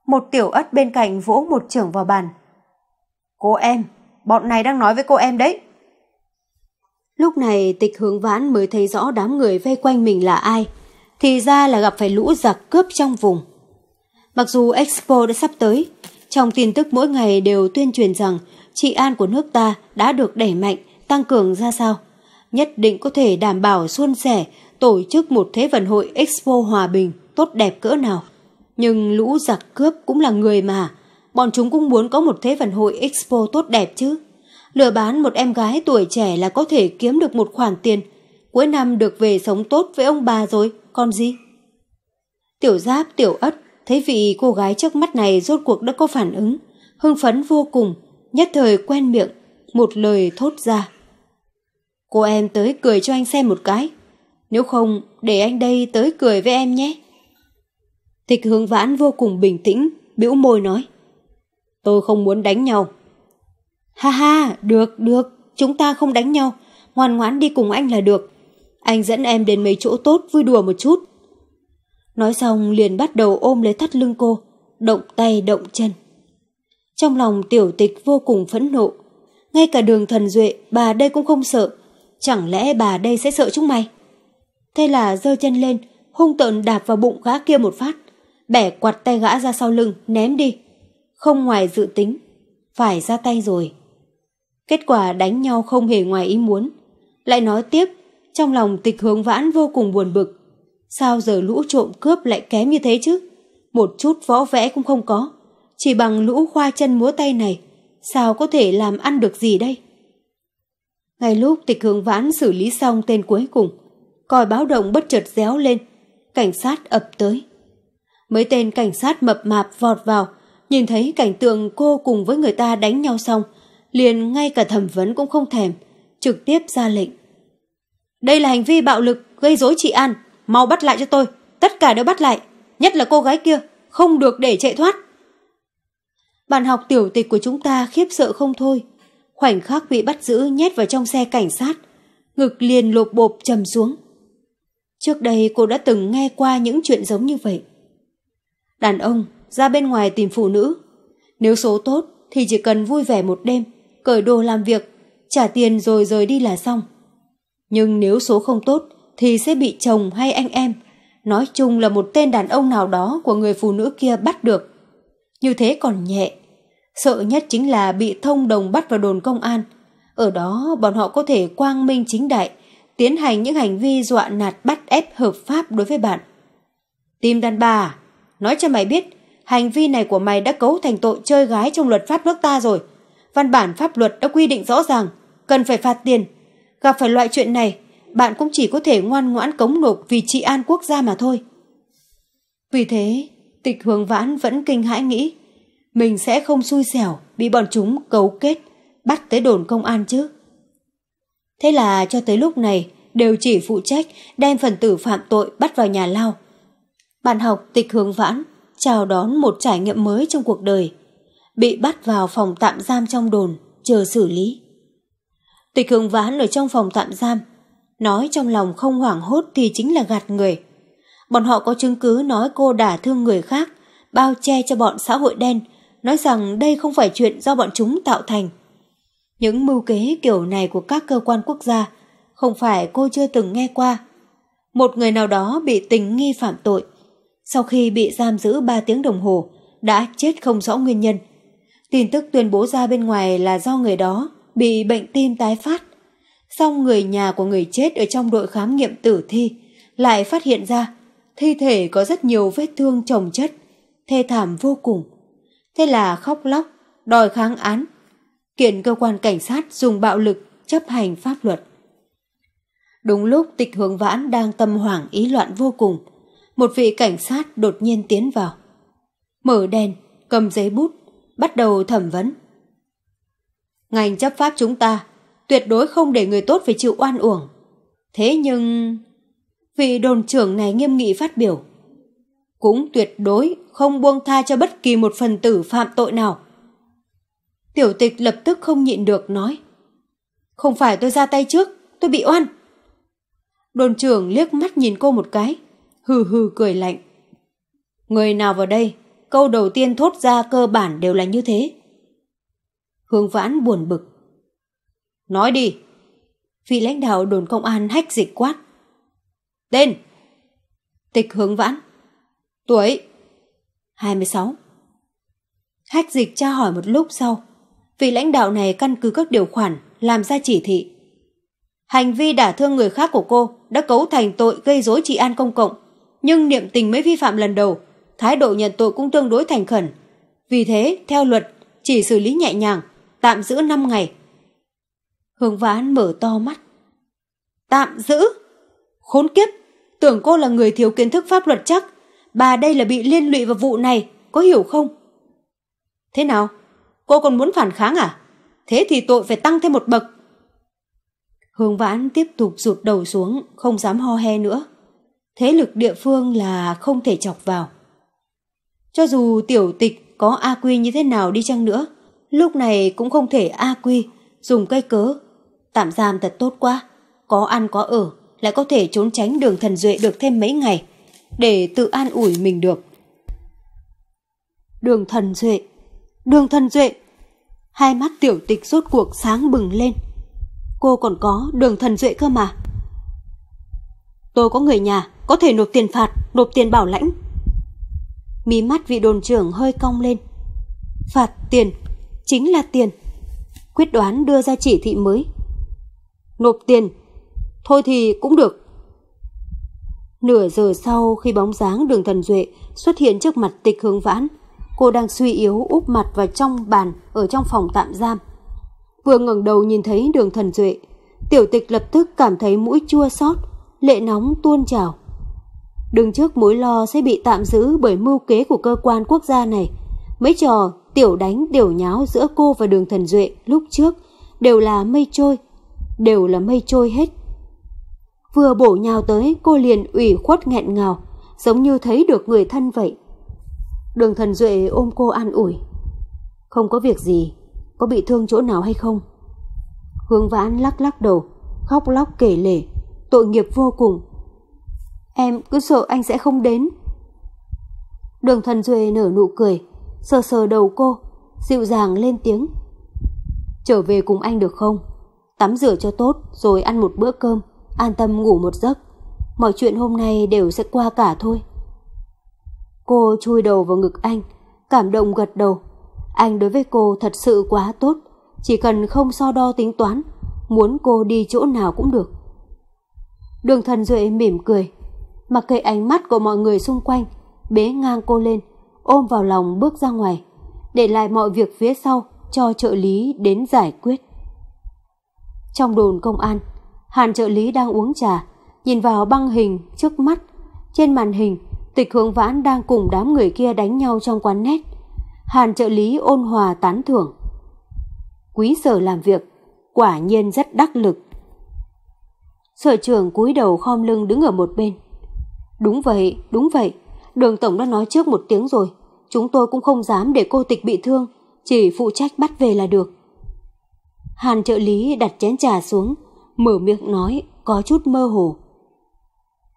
Một tiểu ất bên cạnh vỗ một trưởng vào bàn. Cô em, bọn này đang nói với cô em đấy. Lúc này tịch hướng vãn mới thấy rõ đám người vây quanh mình là ai. Thì ra là gặp phải lũ giặc cướp trong vùng. Mặc dù Expo đã sắp tới, trong tin tức mỗi ngày đều tuyên truyền rằng trị an của nước ta đã được đẩy mạnh, tăng cường ra sao. Nhất định có thể đảm bảo suôn sẻ, tổ chức một thế vận hội Expo Hòa Bình tốt đẹp cỡ nào. Nhưng lũ giặc cướp cũng là người mà, bọn chúng cũng muốn có một thế vận hội Expo tốt đẹp chứ. Lừa bán một em gái tuổi trẻ là có thể kiếm được một khoản tiền, cuối năm được về sống tốt với ông bà rồi, còn gì? Tiểu Giáp, Tiểu Ất Thấy vị cô gái trước mắt này rốt cuộc đã có phản ứng, hưng phấn vô cùng, nhất thời quen miệng, một lời thốt ra. Cô em tới cười cho anh xem một cái, nếu không để anh đây tới cười với em nhé. Tịch hướng vãn vô cùng bình tĩnh, bĩu môi nói. Tôi không muốn đánh nhau. Ha ha, được, được, chúng ta không đánh nhau, ngoan ngoãn đi cùng anh là được. Anh dẫn em đến mấy chỗ tốt vui đùa một chút. Nói xong liền bắt đầu ôm lấy thắt lưng cô, động tay động chân. Trong lòng tiểu tịch vô cùng phẫn nộ, ngay cả đường thần duệ bà đây cũng không sợ, chẳng lẽ bà đây sẽ sợ chúng mày? Thế là giơ chân lên, hung tợn đạp vào bụng gã kia một phát, bẻ quạt tay gã ra sau lưng, ném đi. Không ngoài dự tính, phải ra tay rồi. Kết quả đánh nhau không hề ngoài ý muốn. Lại nói tiếp, trong lòng tịch hướng vãn vô cùng buồn bực. Sao giờ lũ trộm cướp lại kém như thế chứ? Một chút võ vẽ cũng không có. Chỉ bằng lũ khoa chân múa tay này, sao có thể làm ăn được gì đây? Ngay lúc tịch hướng vãn xử lý xong tên cuối cùng, còi báo động bất chợt réo lên, cảnh sát ập tới. Mấy tên cảnh sát mập mạp vọt vào, nhìn thấy cảnh tượng cô cùng với người ta đánh nhau xong, liền ngay cả thẩm vấn cũng không thèm, trực tiếp ra lệnh. Đây là hành vi bạo lực, gây rối trị an mau bắt lại cho tôi, tất cả đều bắt lại, nhất là cô gái kia, không được để chạy thoát. Bạn học tiểu tịch của chúng ta khiếp sợ không thôi, khoảnh khắc bị bắt giữ nhét vào trong xe cảnh sát, ngực liền lột bộp trầm xuống. Trước đây cô đã từng nghe qua những chuyện giống như vậy. Đàn ông ra bên ngoài tìm phụ nữ, nếu số tốt thì chỉ cần vui vẻ một đêm, cởi đồ làm việc, trả tiền rồi rời đi là xong. Nhưng nếu số không tốt thì sẽ bị chồng hay anh em, nói chung là một tên đàn ông nào đó của người phụ nữ kia bắt được. Như thế còn nhẹ. Sợ nhất chính là bị thông đồng bắt vào đồn công an. Ở đó bọn họ có thể quang minh chính đại, tiến hành những hành vi dọa nạt bắt ép hợp pháp đối với bạn. Tim đàn bà, nói cho mày biết, hành vi này của mày đã cấu thành tội chơi gái trong luật pháp nước ta rồi. Văn bản pháp luật đã quy định rõ ràng, cần phải phạt tiền. Gặp phải loại chuyện này, bạn cũng chỉ có thể ngoan ngoãn cống nộp vì trị an quốc gia mà thôi. Vì thế, tịch hướng vãn vẫn kinh hãi nghĩ, mình sẽ không xui xẻo bị bọn chúng cấu kết, bắt tới đồn công an chứ. Thế là cho tới lúc này, đều chỉ phụ trách đem phần tử phạm tội bắt vào nhà lao. Bạn học tịch hướng vãn, chào đón một trải nghiệm mới trong cuộc đời, bị bắt vào phòng tạm giam trong đồn, chờ xử lý. Tịch hướng vãn ở trong phòng tạm giam Nói trong lòng không hoảng hốt thì chính là gạt người. Bọn họ có chứng cứ nói cô đả thương người khác, bao che cho bọn xã hội đen, nói rằng đây không phải chuyện do bọn chúng tạo thành. Những mưu kế kiểu này của các cơ quan quốc gia không phải cô chưa từng nghe qua. Một người nào đó bị tình nghi phạm tội, sau khi bị giam giữ 3 tiếng đồng hồ, đã chết không rõ nguyên nhân. Tin tức tuyên bố ra bên ngoài là do người đó bị bệnh tim tái phát, Xong người nhà của người chết ở trong đội khám nghiệm tử thi lại phát hiện ra thi thể có rất nhiều vết thương chồng chất, thê thảm vô cùng. Thế là khóc lóc, đòi kháng án, kiện cơ quan cảnh sát dùng bạo lực chấp hành pháp luật. Đúng lúc tịch hướng vãn đang tâm hoảng ý loạn vô cùng, một vị cảnh sát đột nhiên tiến vào. Mở đèn, cầm giấy bút, bắt đầu thẩm vấn. Ngành chấp pháp chúng ta tuyệt đối không để người tốt phải chịu oan uổng. Thế nhưng... Vị đồn trưởng này nghiêm nghị phát biểu. Cũng tuyệt đối không buông tha cho bất kỳ một phần tử phạm tội nào. Tiểu tịch lập tức không nhịn được nói. Không phải tôi ra tay trước, tôi bị oan. Đồn trưởng liếc mắt nhìn cô một cái, hừ hừ cười lạnh. Người nào vào đây, câu đầu tiên thốt ra cơ bản đều là như thế. Hương vãn buồn bực, Nói đi. Vị lãnh đạo đồn công an hách dịch quát. Tên. Tịch hướng vãn. Tuổi. 26. Hách dịch tra hỏi một lúc sau. Vị lãnh đạo này căn cứ các điều khoản làm ra chỉ thị. Hành vi đả thương người khác của cô đã cấu thành tội gây dối trị an công cộng, nhưng niệm tình mới vi phạm lần đầu, thái độ nhận tội cũng tương đối thành khẩn. Vì thế, theo luật, chỉ xử lý nhẹ nhàng, tạm giữ 5 ngày Hương Vãn mở to mắt. Tạm giữ? Khốn kiếp, tưởng cô là người thiếu kiến thức pháp luật chắc. Bà đây là bị liên lụy vào vụ này, có hiểu không? Thế nào? Cô còn muốn phản kháng à? Thế thì tội phải tăng thêm một bậc. Hương Vãn tiếp tục rụt đầu xuống, không dám ho he nữa. Thế lực địa phương là không thể chọc vào. Cho dù tiểu tịch có A Quy như thế nào đi chăng nữa, lúc này cũng không thể A Quy dùng cây cớ Tạm giam thật tốt quá, có ăn có ở, lại có thể trốn tránh đường thần duệ được thêm mấy ngày, để tự an ủi mình được. Đường thần duệ, đường thần duệ, hai mắt tiểu tịch rốt cuộc sáng bừng lên. Cô còn có đường thần duệ cơ mà. Tôi có người nhà, có thể nộp tiền phạt, nộp tiền bảo lãnh. Mí mắt vị đồn trưởng hơi cong lên. Phạt tiền, chính là tiền. Quyết đoán đưa ra chỉ thị mới, nộp tiền. Thôi thì cũng được. Nửa giờ sau khi bóng dáng đường thần duệ xuất hiện trước mặt tịch hướng vãn, cô đang suy yếu úp mặt vào trong bàn ở trong phòng tạm giam. Vừa ngẩng đầu nhìn thấy đường thần duệ, tiểu tịch lập tức cảm thấy mũi chua xót, lệ nóng tuôn trào. Đứng trước mối lo sẽ bị tạm giữ bởi mưu kế của cơ quan quốc gia này, mấy trò tiểu đánh tiểu nháo giữa cô và đường thần duệ lúc trước đều là mây trôi đều là mây trôi hết. Vừa bổ nhào tới, cô liền ủy khuất nghẹn ngào, giống như thấy được người thân vậy. Đường thần Duệ ôm cô an ủi. Không có việc gì, có bị thương chỗ nào hay không? Hương vãn lắc lắc đầu, khóc lóc kể lể, tội nghiệp vô cùng. Em cứ sợ anh sẽ không đến. Đường thần Duệ nở nụ cười, sờ sờ đầu cô, dịu dàng lên tiếng. Trở về cùng anh được không? tắm rửa cho tốt rồi ăn một bữa cơm, an tâm ngủ một giấc. Mọi chuyện hôm nay đều sẽ qua cả thôi. Cô chui đầu vào ngực anh, cảm động gật đầu. Anh đối với cô thật sự quá tốt, chỉ cần không so đo tính toán, muốn cô đi chỗ nào cũng được. Đường thần Duệ mỉm cười, mặc kệ ánh mắt của mọi người xung quanh, bế ngang cô lên, ôm vào lòng bước ra ngoài, để lại mọi việc phía sau cho trợ lý đến giải quyết. Trong đồn công an, Hàn trợ lý đang uống trà, nhìn vào băng hình trước mắt. Trên màn hình, tịch hướng vãn đang cùng đám người kia đánh nhau trong quán nét. Hàn trợ lý ôn hòa tán thưởng. Quý sở làm việc, quả nhiên rất đắc lực. Sở trưởng cúi đầu khom lưng đứng ở một bên. Đúng vậy, đúng vậy, đường tổng đã nói trước một tiếng rồi. Chúng tôi cũng không dám để cô tịch bị thương, chỉ phụ trách bắt về là được. Hàn trợ lý đặt chén trà xuống, mở miệng nói có chút mơ hồ.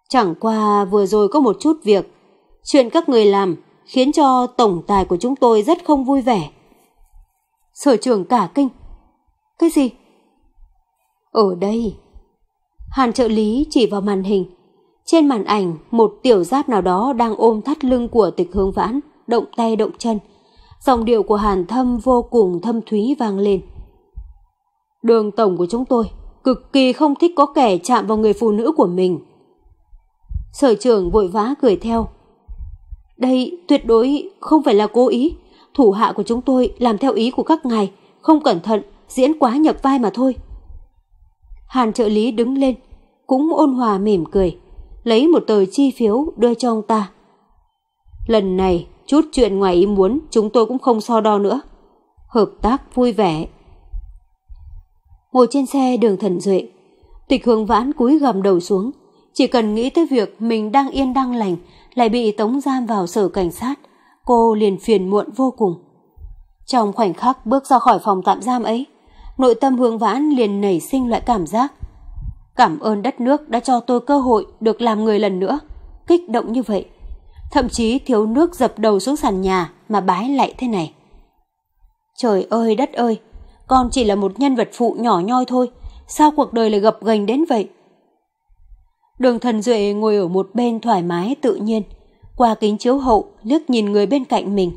Chẳng qua vừa rồi có một chút việc, chuyện các người làm khiến cho tổng tài của chúng tôi rất không vui vẻ. Sở trưởng cả kinh. Cái gì? Ở đây. Hàn trợ lý chỉ vào màn hình. Trên màn ảnh, một tiểu giáp nào đó đang ôm thắt lưng của tịch hướng vãn, động tay động chân. Dòng điệu của Hàn thâm vô cùng thâm thúy vang lên. Đường tổng của chúng tôi cực kỳ không thích có kẻ chạm vào người phụ nữ của mình. Sở trưởng vội vã cười theo. Đây tuyệt đối không phải là cố ý. Thủ hạ của chúng tôi làm theo ý của các ngài, không cẩn thận, diễn quá nhập vai mà thôi. Hàn trợ lý đứng lên, cũng ôn hòa mỉm cười, lấy một tờ chi phiếu đưa cho ông ta. Lần này, chút chuyện ngoài ý muốn chúng tôi cũng không so đo nữa. Hợp tác vui vẻ Ngồi trên xe đường thần duệ, tịch hướng vãn cúi gầm đầu xuống, chỉ cần nghĩ tới việc mình đang yên đang lành lại bị tống giam vào sở cảnh sát, cô liền phiền muộn vô cùng. Trong khoảnh khắc bước ra khỏi phòng tạm giam ấy, nội tâm hướng vãn liền nảy sinh loại cảm giác. Cảm ơn đất nước đã cho tôi cơ hội được làm người lần nữa, kích động như vậy. Thậm chí thiếu nước dập đầu xuống sàn nhà mà bái lạy thế này. Trời ơi đất ơi, con chỉ là một nhân vật phụ nhỏ nhoi thôi, sao cuộc đời lại gập ghềnh đến vậy? Đường thần Duệ ngồi ở một bên thoải mái tự nhiên, qua kính chiếu hậu liếc nhìn người bên cạnh mình,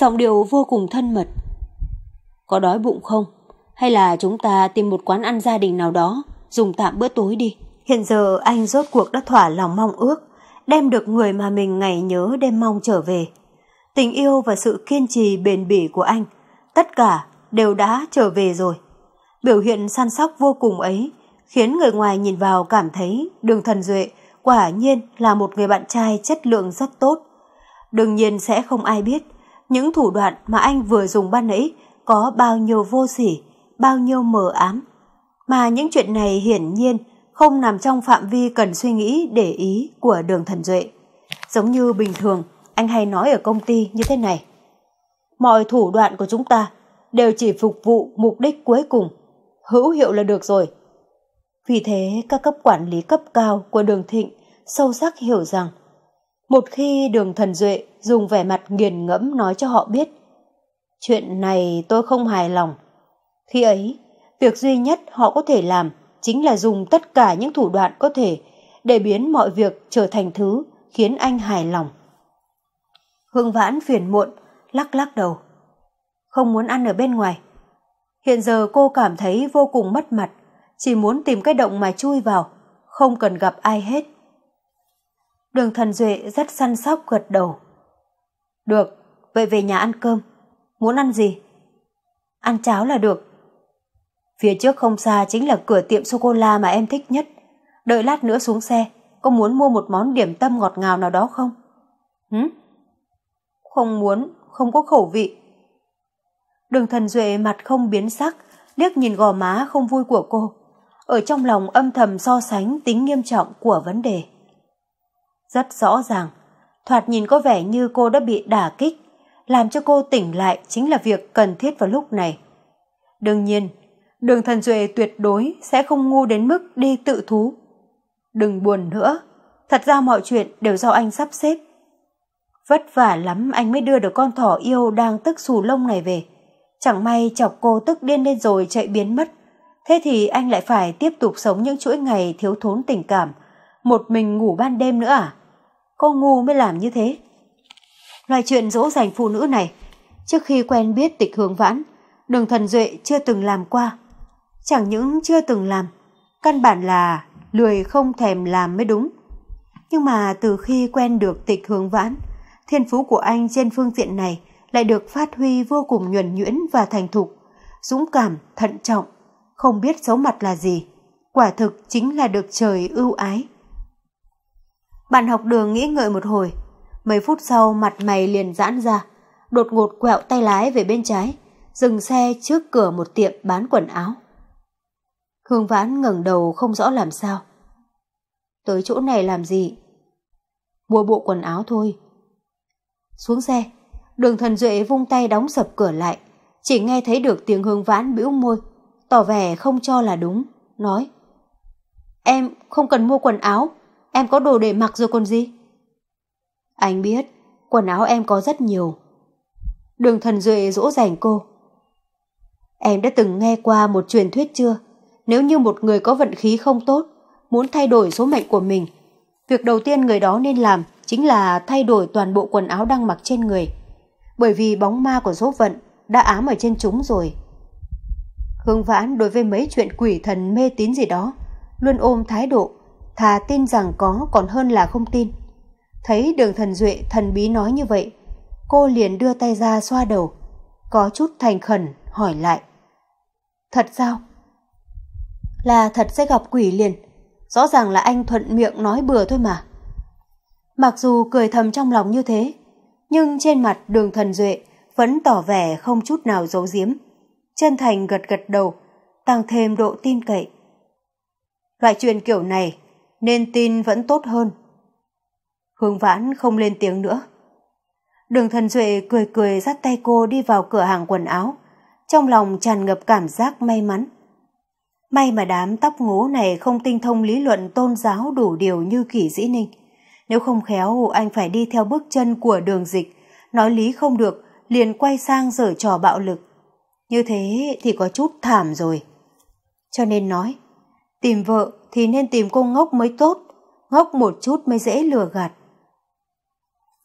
giọng điệu vô cùng thân mật. Có đói bụng không? Hay là chúng ta tìm một quán ăn gia đình nào đó, dùng tạm bữa tối đi. Hiện giờ anh rốt cuộc đã thỏa lòng mong ước, đem được người mà mình ngày nhớ đêm mong trở về. Tình yêu và sự kiên trì bền bỉ của anh, tất cả đều đã trở về rồi. Biểu hiện săn sóc vô cùng ấy khiến người ngoài nhìn vào cảm thấy đường thần duệ quả nhiên là một người bạn trai chất lượng rất tốt. Đương nhiên sẽ không ai biết những thủ đoạn mà anh vừa dùng ban nãy có bao nhiêu vô sỉ, bao nhiêu mờ ám. Mà những chuyện này hiển nhiên không nằm trong phạm vi cần suy nghĩ để ý của đường thần duệ. Giống như bình thường, anh hay nói ở công ty như thế này. Mọi thủ đoạn của chúng ta đều chỉ phục vụ mục đích cuối cùng, hữu hiệu là được rồi. Vì thế các cấp quản lý cấp cao của đường thịnh sâu sắc hiểu rằng một khi đường thần duệ dùng vẻ mặt nghiền ngẫm nói cho họ biết chuyện này tôi không hài lòng. Khi ấy, việc duy nhất họ có thể làm chính là dùng tất cả những thủ đoạn có thể để biến mọi việc trở thành thứ khiến anh hài lòng. Hương Vãn phiền muộn, lắc lắc đầu không muốn ăn ở bên ngoài. Hiện giờ cô cảm thấy vô cùng mất mặt, chỉ muốn tìm cái động mà chui vào, không cần gặp ai hết. Đường thần Duệ rất săn sóc gật đầu. Được, vậy về nhà ăn cơm. Muốn ăn gì? Ăn cháo là được. Phía trước không xa chính là cửa tiệm sô-cô-la mà em thích nhất. Đợi lát nữa xuống xe, có muốn mua một món điểm tâm ngọt ngào nào đó không? Hử? Không muốn, không có khẩu vị. Đường thần duệ mặt không biến sắc, liếc nhìn gò má không vui của cô, ở trong lòng âm thầm so sánh tính nghiêm trọng của vấn đề. Rất rõ ràng, thoạt nhìn có vẻ như cô đã bị đả kích, làm cho cô tỉnh lại chính là việc cần thiết vào lúc này. Đương nhiên, đường thần duệ tuyệt đối sẽ không ngu đến mức đi tự thú. Đừng buồn nữa, thật ra mọi chuyện đều do anh sắp xếp. Vất vả lắm anh mới đưa được con thỏ yêu đang tức xù lông này về chẳng may chọc cô tức điên lên rồi chạy biến mất. Thế thì anh lại phải tiếp tục sống những chuỗi ngày thiếu thốn tình cảm, một mình ngủ ban đêm nữa à? Cô ngu mới làm như thế. loài chuyện dỗ dành phụ nữ này, trước khi quen biết tịch hướng vãn, đường thần duệ chưa từng làm qua. Chẳng những chưa từng làm, căn bản là lười không thèm làm mới đúng. Nhưng mà từ khi quen được tịch hướng vãn, thiên phú của anh trên phương diện này lại được phát huy vô cùng nhuần nhuyễn và thành thục, dũng cảm, thận trọng, không biết xấu mặt là gì, quả thực chính là được trời ưu ái. Bạn học đường nghĩ ngợi một hồi, mấy phút sau mặt mày liền giãn ra, đột ngột quẹo tay lái về bên trái, dừng xe trước cửa một tiệm bán quần áo. Hương Vãn ngẩng đầu không rõ làm sao. Tới chỗ này làm gì? Mua bộ quần áo thôi. Xuống xe, Đường thần duệ vung tay đóng sập cửa lại, chỉ nghe thấy được tiếng hương vãn bĩu môi, tỏ vẻ không cho là đúng, nói. Em không cần mua quần áo, em có đồ để mặc rồi còn gì? Anh biết, quần áo em có rất nhiều. Đường thần duệ dỗ dành cô. Em đã từng nghe qua một truyền thuyết chưa? Nếu như một người có vận khí không tốt, muốn thay đổi số mệnh của mình, việc đầu tiên người đó nên làm chính là thay đổi toàn bộ quần áo đang mặc trên người bởi vì bóng ma của số vận đã ám ở trên chúng rồi. Hương Vãn đối với mấy chuyện quỷ thần mê tín gì đó, luôn ôm thái độ, thà tin rằng có còn hơn là không tin. Thấy đường thần duệ thần bí nói như vậy, cô liền đưa tay ra xoa đầu, có chút thành khẩn hỏi lại. Thật sao? Là thật sẽ gặp quỷ liền, rõ ràng là anh thuận miệng nói bừa thôi mà. Mặc dù cười thầm trong lòng như thế, nhưng trên mặt đường thần duệ vẫn tỏ vẻ không chút nào giấu giếm. Chân thành gật gật đầu, tăng thêm độ tin cậy. Loại chuyện kiểu này nên tin vẫn tốt hơn. Hương vãn không lên tiếng nữa. Đường thần duệ cười cười dắt tay cô đi vào cửa hàng quần áo, trong lòng tràn ngập cảm giác may mắn. May mà đám tóc ngố này không tinh thông lý luận tôn giáo đủ điều như kỷ dĩ ninh. Nếu không khéo, anh phải đi theo bước chân của đường dịch. Nói lý không được, liền quay sang giở trò bạo lực. Như thế thì có chút thảm rồi. Cho nên nói, tìm vợ thì nên tìm cô ngốc mới tốt, ngốc một chút mới dễ lừa gạt.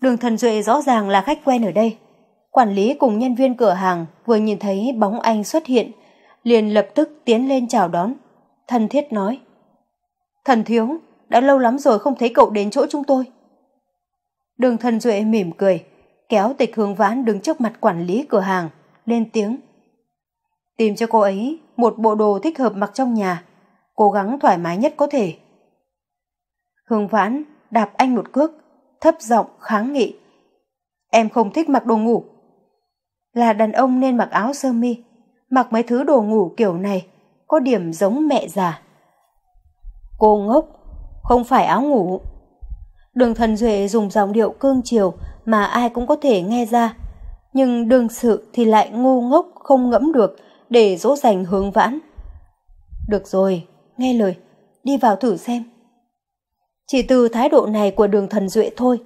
Đường thần Duệ rõ ràng là khách quen ở đây. Quản lý cùng nhân viên cửa hàng vừa nhìn thấy bóng anh xuất hiện, liền lập tức tiến lên chào đón. Thần thiết nói, Thần thiếu, đã lâu lắm rồi không thấy cậu đến chỗ chúng tôi đường thần duệ mỉm cười kéo tịch hướng vãn đứng trước mặt quản lý cửa hàng lên tiếng tìm cho cô ấy một bộ đồ thích hợp mặc trong nhà cố gắng thoải mái nhất có thể hương vãn đạp anh một cước thấp giọng kháng nghị em không thích mặc đồ ngủ là đàn ông nên mặc áo sơ mi mặc mấy thứ đồ ngủ kiểu này có điểm giống mẹ già cô ngốc không phải áo ngủ. Đường Thần Duệ dùng giọng điệu cương chiều mà ai cũng có thể nghe ra, nhưng đường sự thì lại ngu ngốc không ngẫm được để dỗ dành hướng vãn. Được rồi, nghe lời, đi vào thử xem. Chỉ từ thái độ này của đường thần duệ thôi,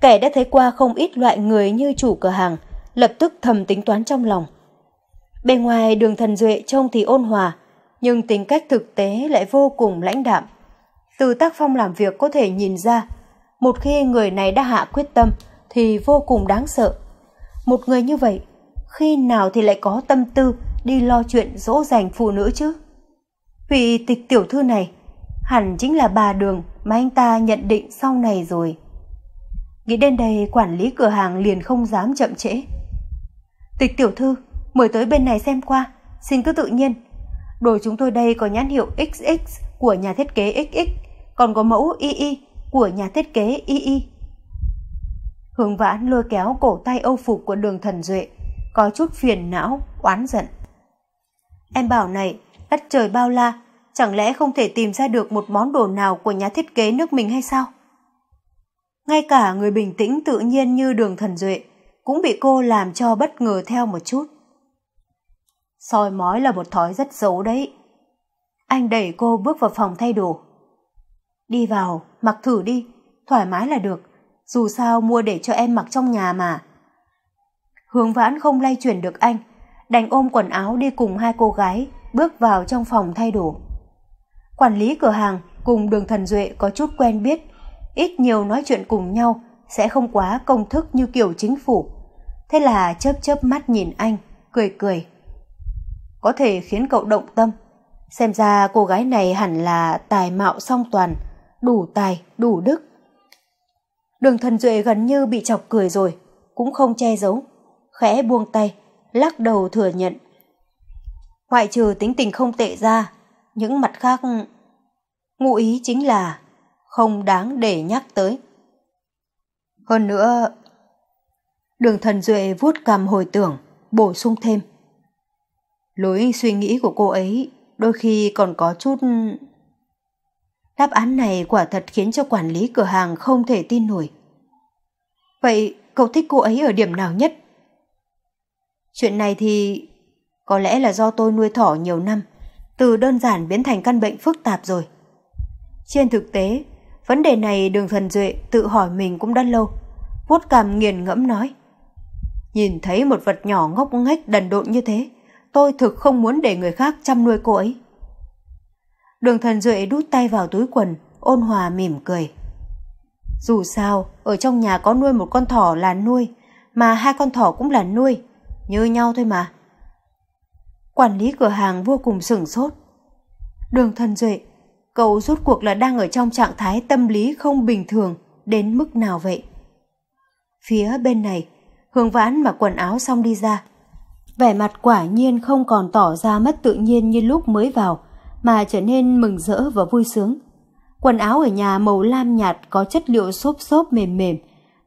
kẻ đã thấy qua không ít loại người như chủ cửa hàng, lập tức thầm tính toán trong lòng. Bên ngoài đường thần duệ trông thì ôn hòa, nhưng tính cách thực tế lại vô cùng lãnh đạm. Từ tác phong làm việc có thể nhìn ra, một khi người này đã hạ quyết tâm thì vô cùng đáng sợ. Một người như vậy, khi nào thì lại có tâm tư đi lo chuyện dỗ dành phụ nữ chứ? Vị tịch tiểu thư này hẳn chính là bà Đường mà anh ta nhận định sau này rồi. Nghĩ đến đây quản lý cửa hàng liền không dám chậm trễ. Tịch tiểu thư, mời tới bên này xem qua, xin cứ tự nhiên. Đồ chúng tôi đây có nhãn hiệu XX của nhà thiết kế XX còn có mẫu y y của nhà thiết kế y y. Hướng vãn lôi kéo cổ tay âu phục của đường thần duệ, có chút phiền não, oán giận. Em bảo này, đất trời bao la, chẳng lẽ không thể tìm ra được một món đồ nào của nhà thiết kế nước mình hay sao? Ngay cả người bình tĩnh tự nhiên như đường thần duệ cũng bị cô làm cho bất ngờ theo một chút. Soi mói là một thói rất xấu đấy. Anh đẩy cô bước vào phòng thay đồ. Đi vào, mặc thử đi, thoải mái là được, dù sao mua để cho em mặc trong nhà mà. Hướng vãn không lay chuyển được anh, đành ôm quần áo đi cùng hai cô gái, bước vào trong phòng thay đồ. Quản lý cửa hàng cùng đường thần duệ có chút quen biết, ít nhiều nói chuyện cùng nhau sẽ không quá công thức như kiểu chính phủ. Thế là chớp chớp mắt nhìn anh, cười cười. Có thể khiến cậu động tâm. Xem ra cô gái này hẳn là tài mạo song toàn, đủ tài, đủ đức. Đường thần duệ gần như bị chọc cười rồi, cũng không che giấu, khẽ buông tay, lắc đầu thừa nhận. Ngoại trừ tính tình không tệ ra, những mặt khác ngụ ý chính là không đáng để nhắc tới. Hơn nữa, đường thần duệ vuốt cằm hồi tưởng, bổ sung thêm. Lối suy nghĩ của cô ấy đôi khi còn có chút Đáp án này quả thật khiến cho quản lý cửa hàng không thể tin nổi. Vậy cậu thích cô ấy ở điểm nào nhất? Chuyện này thì có lẽ là do tôi nuôi thỏ nhiều năm, từ đơn giản biến thành căn bệnh phức tạp rồi. Trên thực tế, vấn đề này đường thần duệ tự hỏi mình cũng đã lâu, vuốt cằm nghiền ngẫm nói. Nhìn thấy một vật nhỏ ngốc nghếch đần độn như thế, tôi thực không muốn để người khác chăm nuôi cô ấy. Đường thần Duệ đút tay vào túi quần, ôn hòa mỉm cười. Dù sao, ở trong nhà có nuôi một con thỏ là nuôi, mà hai con thỏ cũng là nuôi, như nhau thôi mà. Quản lý cửa hàng vô cùng sửng sốt. Đường thần Duệ, cậu rốt cuộc là đang ở trong trạng thái tâm lý không bình thường đến mức nào vậy? Phía bên này, Hương Vãn mặc quần áo xong đi ra. Vẻ mặt quả nhiên không còn tỏ ra mất tự nhiên như lúc mới vào, mà trở nên mừng rỡ và vui sướng. Quần áo ở nhà màu lam nhạt có chất liệu xốp xốp mềm mềm,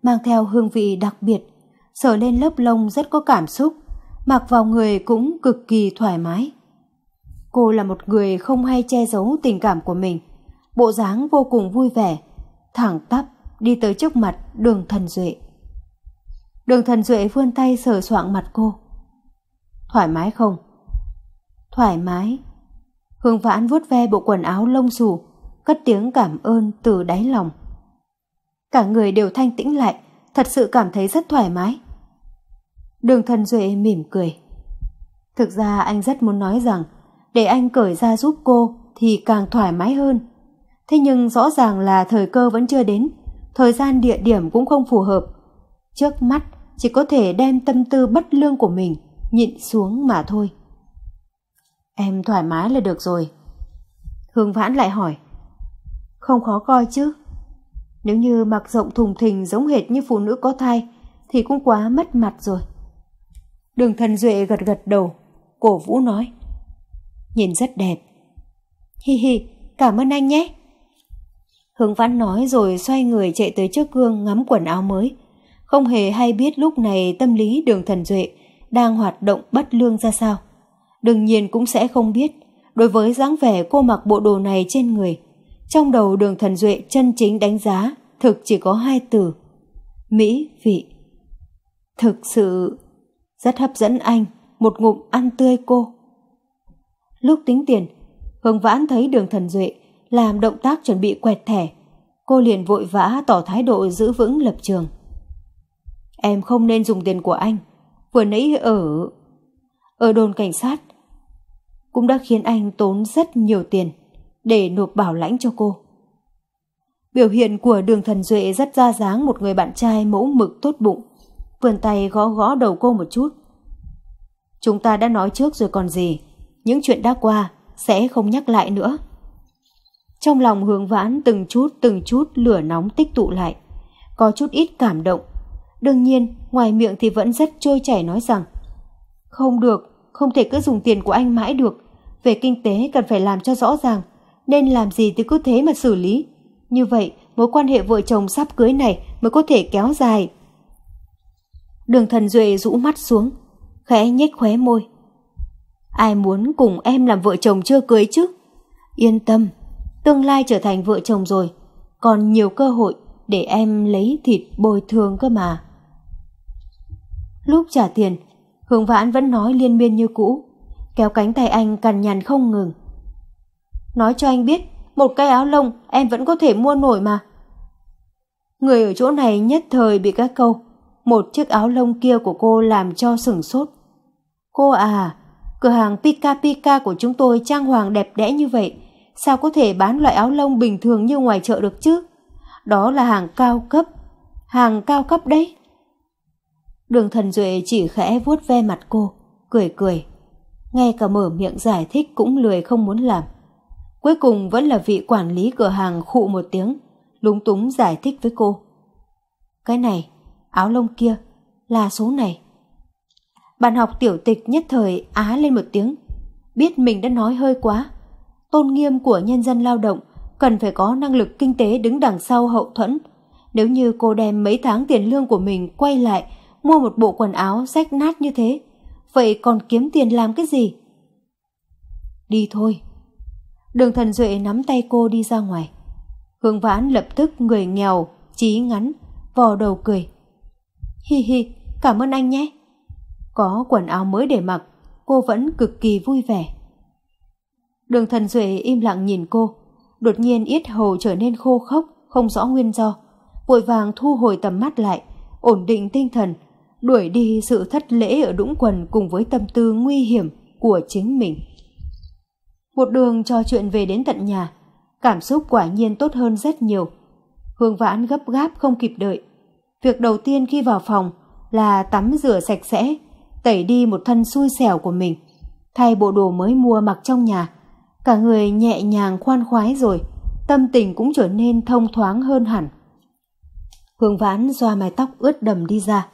mang theo hương vị đặc biệt, sờ lên lớp lông rất có cảm xúc, mặc vào người cũng cực kỳ thoải mái. Cô là một người không hay che giấu tình cảm của mình, bộ dáng vô cùng vui vẻ, thẳng tắp đi tới trước mặt đường thần duệ. Đường thần duệ vươn tay sờ soạng mặt cô. Thoải mái không? Thoải mái. Hương Vãn vuốt ve bộ quần áo lông xù, cất tiếng cảm ơn từ đáy lòng. Cả người đều thanh tĩnh lại, thật sự cảm thấy rất thoải mái. Đường thần Duệ mỉm cười. Thực ra anh rất muốn nói rằng để anh cởi ra giúp cô thì càng thoải mái hơn. Thế nhưng rõ ràng là thời cơ vẫn chưa đến, thời gian địa điểm cũng không phù hợp. Trước mắt chỉ có thể đem tâm tư bất lương của mình nhịn xuống mà thôi. Em thoải mái là được rồi. Hương Vãn lại hỏi. Không khó coi chứ. Nếu như mặc rộng thùng thình giống hệt như phụ nữ có thai thì cũng quá mất mặt rồi. Đường thần Duệ gật gật đầu, cổ vũ nói. Nhìn rất đẹp. Hi hi, cảm ơn anh nhé. Hương Vãn nói rồi xoay người chạy tới trước gương ngắm quần áo mới. Không hề hay biết lúc này tâm lý đường thần Duệ đang hoạt động bất lương ra sao đương nhiên cũng sẽ không biết đối với dáng vẻ cô mặc bộ đồ này trên người. Trong đầu đường thần duệ chân chính đánh giá, thực chỉ có hai từ. Mỹ vị. Thực sự, rất hấp dẫn anh, một ngụm ăn tươi cô. Lúc tính tiền, Hương Vãn thấy đường thần duệ làm động tác chuẩn bị quẹt thẻ. Cô liền vội vã tỏ thái độ giữ vững lập trường. Em không nên dùng tiền của anh. Vừa nãy ở... Ở đồn cảnh sát, cũng đã khiến anh tốn rất nhiều tiền để nộp bảo lãnh cho cô. Biểu hiện của đường thần Duệ rất ra dáng một người bạn trai mẫu mực tốt bụng, vườn tay gõ gõ đầu cô một chút. Chúng ta đã nói trước rồi còn gì, những chuyện đã qua sẽ không nhắc lại nữa. Trong lòng hướng vãn từng chút từng chút lửa nóng tích tụ lại, có chút ít cảm động. Đương nhiên, ngoài miệng thì vẫn rất trôi chảy nói rằng không được, không thể cứ dùng tiền của anh mãi được. Về kinh tế cần phải làm cho rõ ràng, nên làm gì thì cứ thế mà xử lý. Như vậy, mối quan hệ vợ chồng sắp cưới này mới có thể kéo dài. Đường thần Duệ rũ mắt xuống, khẽ nhếch khóe môi. Ai muốn cùng em làm vợ chồng chưa cưới chứ? Yên tâm, tương lai trở thành vợ chồng rồi, còn nhiều cơ hội để em lấy thịt bồi thường cơ mà. Lúc trả tiền, Hương Vãn vẫn nói liên miên như cũ, kéo cánh tay anh cằn nhằn không ngừng. Nói cho anh biết, một cái áo lông em vẫn có thể mua nổi mà. Người ở chỗ này nhất thời bị các câu, một chiếc áo lông kia của cô làm cho sửng sốt. Cô à, cửa hàng Pika Pika của chúng tôi trang hoàng đẹp đẽ như vậy, sao có thể bán loại áo lông bình thường như ngoài chợ được chứ? Đó là hàng cao cấp, hàng cao cấp đấy. Đường thần Duệ chỉ khẽ vuốt ve mặt cô, cười cười. Ngay cả mở miệng giải thích cũng lười không muốn làm. Cuối cùng vẫn là vị quản lý cửa hàng khụ một tiếng, lúng túng giải thích với cô. Cái này, áo lông kia, là số này. Bạn học tiểu tịch nhất thời á lên một tiếng, biết mình đã nói hơi quá. Tôn nghiêm của nhân dân lao động cần phải có năng lực kinh tế đứng đằng sau hậu thuẫn. Nếu như cô đem mấy tháng tiền lương của mình quay lại mua một bộ quần áo rách nát như thế, vậy còn kiếm tiền làm cái gì? Đi thôi. Đường thần Duệ nắm tay cô đi ra ngoài. Hương vãn lập tức người nghèo, trí ngắn, vò đầu cười. Hi hi, cảm ơn anh nhé. Có quần áo mới để mặc, cô vẫn cực kỳ vui vẻ. Đường thần Duệ im lặng nhìn cô, đột nhiên yết hầu trở nên khô khốc, không rõ nguyên do. Vội vàng thu hồi tầm mắt lại, ổn định tinh thần, đuổi đi sự thất lễ ở đũng quần cùng với tâm tư nguy hiểm của chính mình. Một đường trò chuyện về đến tận nhà, cảm xúc quả nhiên tốt hơn rất nhiều. Hương vãn gấp gáp không kịp đợi. Việc đầu tiên khi vào phòng là tắm rửa sạch sẽ, tẩy đi một thân xui xẻo của mình, thay bộ đồ mới mua mặc trong nhà. Cả người nhẹ nhàng khoan khoái rồi, tâm tình cũng trở nên thông thoáng hơn hẳn. Hương vãn xoa mái tóc ướt đầm đi ra,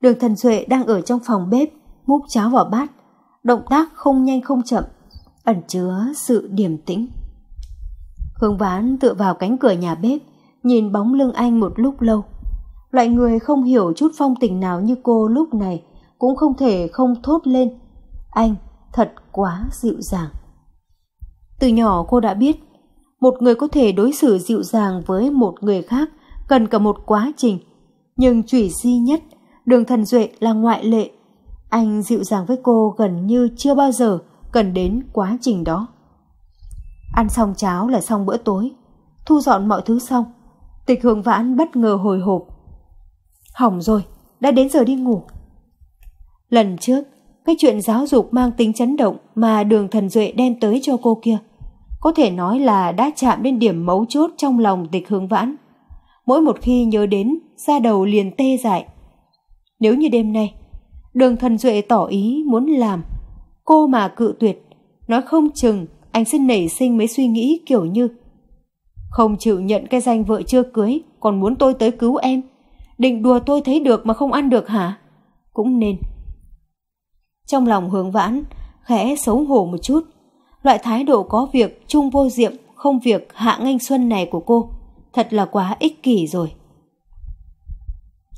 Đường Thần Duệ đang ở trong phòng bếp, múc cháo vào bát, động tác không nhanh không chậm, ẩn chứa sự điềm tĩnh. hương Ván tựa vào cánh cửa nhà bếp, nhìn bóng lưng anh một lúc lâu. Loại người không hiểu chút phong tình nào như cô lúc này cũng không thể không thốt lên. Anh thật quá dịu dàng. Từ nhỏ cô đã biết, một người có thể đối xử dịu dàng với một người khác cần cả một quá trình, nhưng chỉ duy nhất Đường Thần Duệ là ngoại lệ. Anh dịu dàng với cô gần như chưa bao giờ cần đến quá trình đó. Ăn xong cháo là xong bữa tối, thu dọn mọi thứ xong. Tịch Hương Vãn bất ngờ hồi hộp. Hỏng rồi, đã đến giờ đi ngủ. Lần trước, cái chuyện giáo dục mang tính chấn động mà đường thần duệ đem tới cho cô kia, có thể nói là đã chạm đến điểm mấu chốt trong lòng tịch hương vãn. Mỗi một khi nhớ đến, da đầu liền tê dại, nếu như đêm nay, đường thần duệ tỏ ý muốn làm, cô mà cự tuyệt, nói không chừng anh sẽ nảy sinh mấy suy nghĩ kiểu như không chịu nhận cái danh vợ chưa cưới, còn muốn tôi tới cứu em. Định đùa tôi thấy được mà không ăn được hả? Cũng nên. Trong lòng hướng vãn, khẽ xấu hổ một chút. Loại thái độ có việc, chung vô diệm, không việc hạ nganh xuân này của cô, thật là quá ích kỷ rồi.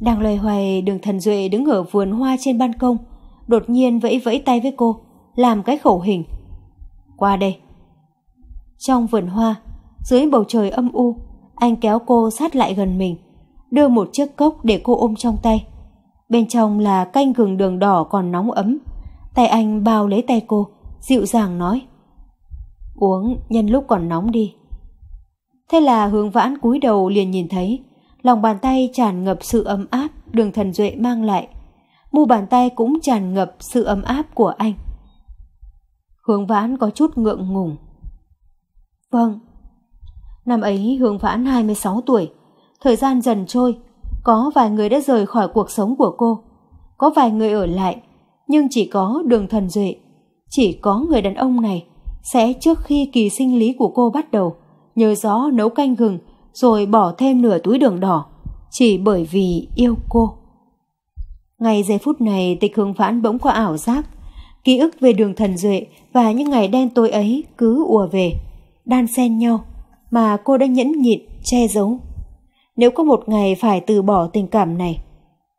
Đang loay hoài đường thần Duệ đứng ở vườn hoa trên ban công, đột nhiên vẫy vẫy tay với cô, làm cái khẩu hình. Qua đây. Trong vườn hoa, dưới bầu trời âm u, anh kéo cô sát lại gần mình, đưa một chiếc cốc để cô ôm trong tay. Bên trong là canh gừng đường đỏ còn nóng ấm. Tay anh bao lấy tay cô, dịu dàng nói. Uống nhân lúc còn nóng đi. Thế là hướng vãn cúi đầu liền nhìn thấy lòng bàn tay tràn ngập sự ấm áp đường thần duệ mang lại mu bàn tay cũng tràn ngập sự ấm áp của anh hướng vãn có chút ngượng ngùng vâng năm ấy hướng vãn hai mươi sáu tuổi thời gian dần trôi có vài người đã rời khỏi cuộc sống của cô có vài người ở lại nhưng chỉ có đường thần duệ chỉ có người đàn ông này sẽ trước khi kỳ sinh lý của cô bắt đầu nhớ gió nấu canh gừng rồi bỏ thêm nửa túi đường đỏ, chỉ bởi vì yêu cô. Ngay giây phút này tịch hương vãn bỗng qua ảo giác, ký ức về đường thần duệ và những ngày đen tối ấy cứ ùa về, đan xen nhau mà cô đã nhẫn nhịn, che giấu. Nếu có một ngày phải từ bỏ tình cảm này,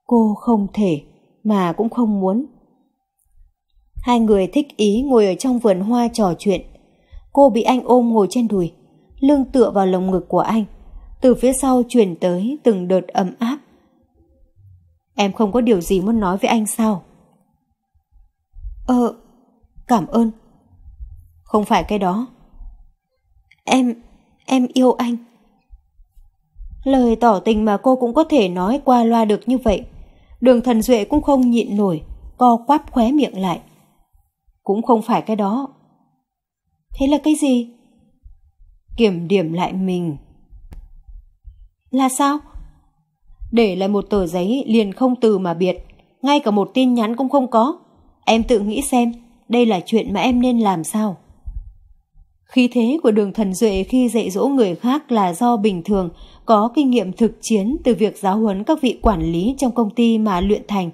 cô không thể mà cũng không muốn. Hai người thích ý ngồi ở trong vườn hoa trò chuyện. Cô bị anh ôm ngồi trên đùi, lưng tựa vào lồng ngực của anh từ phía sau truyền tới từng đợt ấm áp. Em không có điều gì muốn nói với anh sao? Ờ, cảm ơn. Không phải cái đó. Em, em yêu anh. Lời tỏ tình mà cô cũng có thể nói qua loa được như vậy. Đường thần duệ cũng không nhịn nổi, co quắp khóe miệng lại. Cũng không phải cái đó. Thế là cái gì? Kiểm điểm lại mình. Là sao? Để lại một tờ giấy liền không từ mà biệt, ngay cả một tin nhắn cũng không có. Em tự nghĩ xem, đây là chuyện mà em nên làm sao? Khí thế của đường thần duệ khi dạy dỗ người khác là do bình thường có kinh nghiệm thực chiến từ việc giáo huấn các vị quản lý trong công ty mà luyện thành.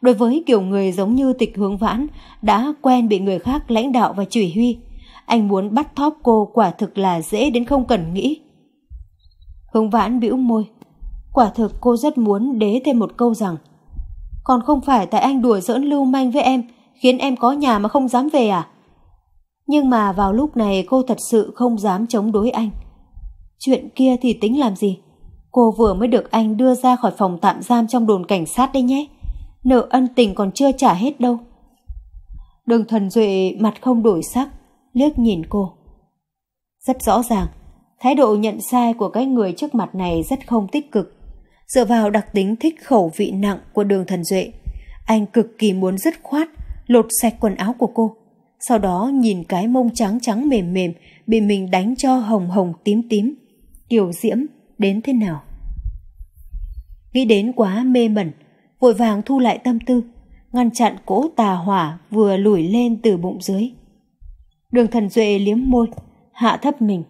Đối với kiểu người giống như tịch hướng vãn, đã quen bị người khác lãnh đạo và chỉ huy, anh muốn bắt thóp cô quả thực là dễ đến không cần nghĩ hương Vãn bĩu môi. Quả thực cô rất muốn đế thêm một câu rằng Còn không phải tại anh đùa giỡn lưu manh với em khiến em có nhà mà không dám về à? Nhưng mà vào lúc này cô thật sự không dám chống đối anh. Chuyện kia thì tính làm gì? Cô vừa mới được anh đưa ra khỏi phòng tạm giam trong đồn cảnh sát đấy nhé. Nợ ân tình còn chưa trả hết đâu. Đường thần Duệ mặt không đổi sắc, liếc nhìn cô. Rất rõ ràng, Thái độ nhận sai của cái người trước mặt này rất không tích cực. Dựa vào đặc tính thích khẩu vị nặng của đường thần duệ, anh cực kỳ muốn dứt khoát, lột sạch quần áo của cô. Sau đó nhìn cái mông trắng trắng mềm mềm bị mình đánh cho hồng hồng tím tím. Kiều diễm đến thế nào? Nghĩ đến quá mê mẩn, vội vàng thu lại tâm tư, ngăn chặn cỗ tà hỏa vừa lủi lên từ bụng dưới. Đường thần duệ liếm môi, hạ thấp mình,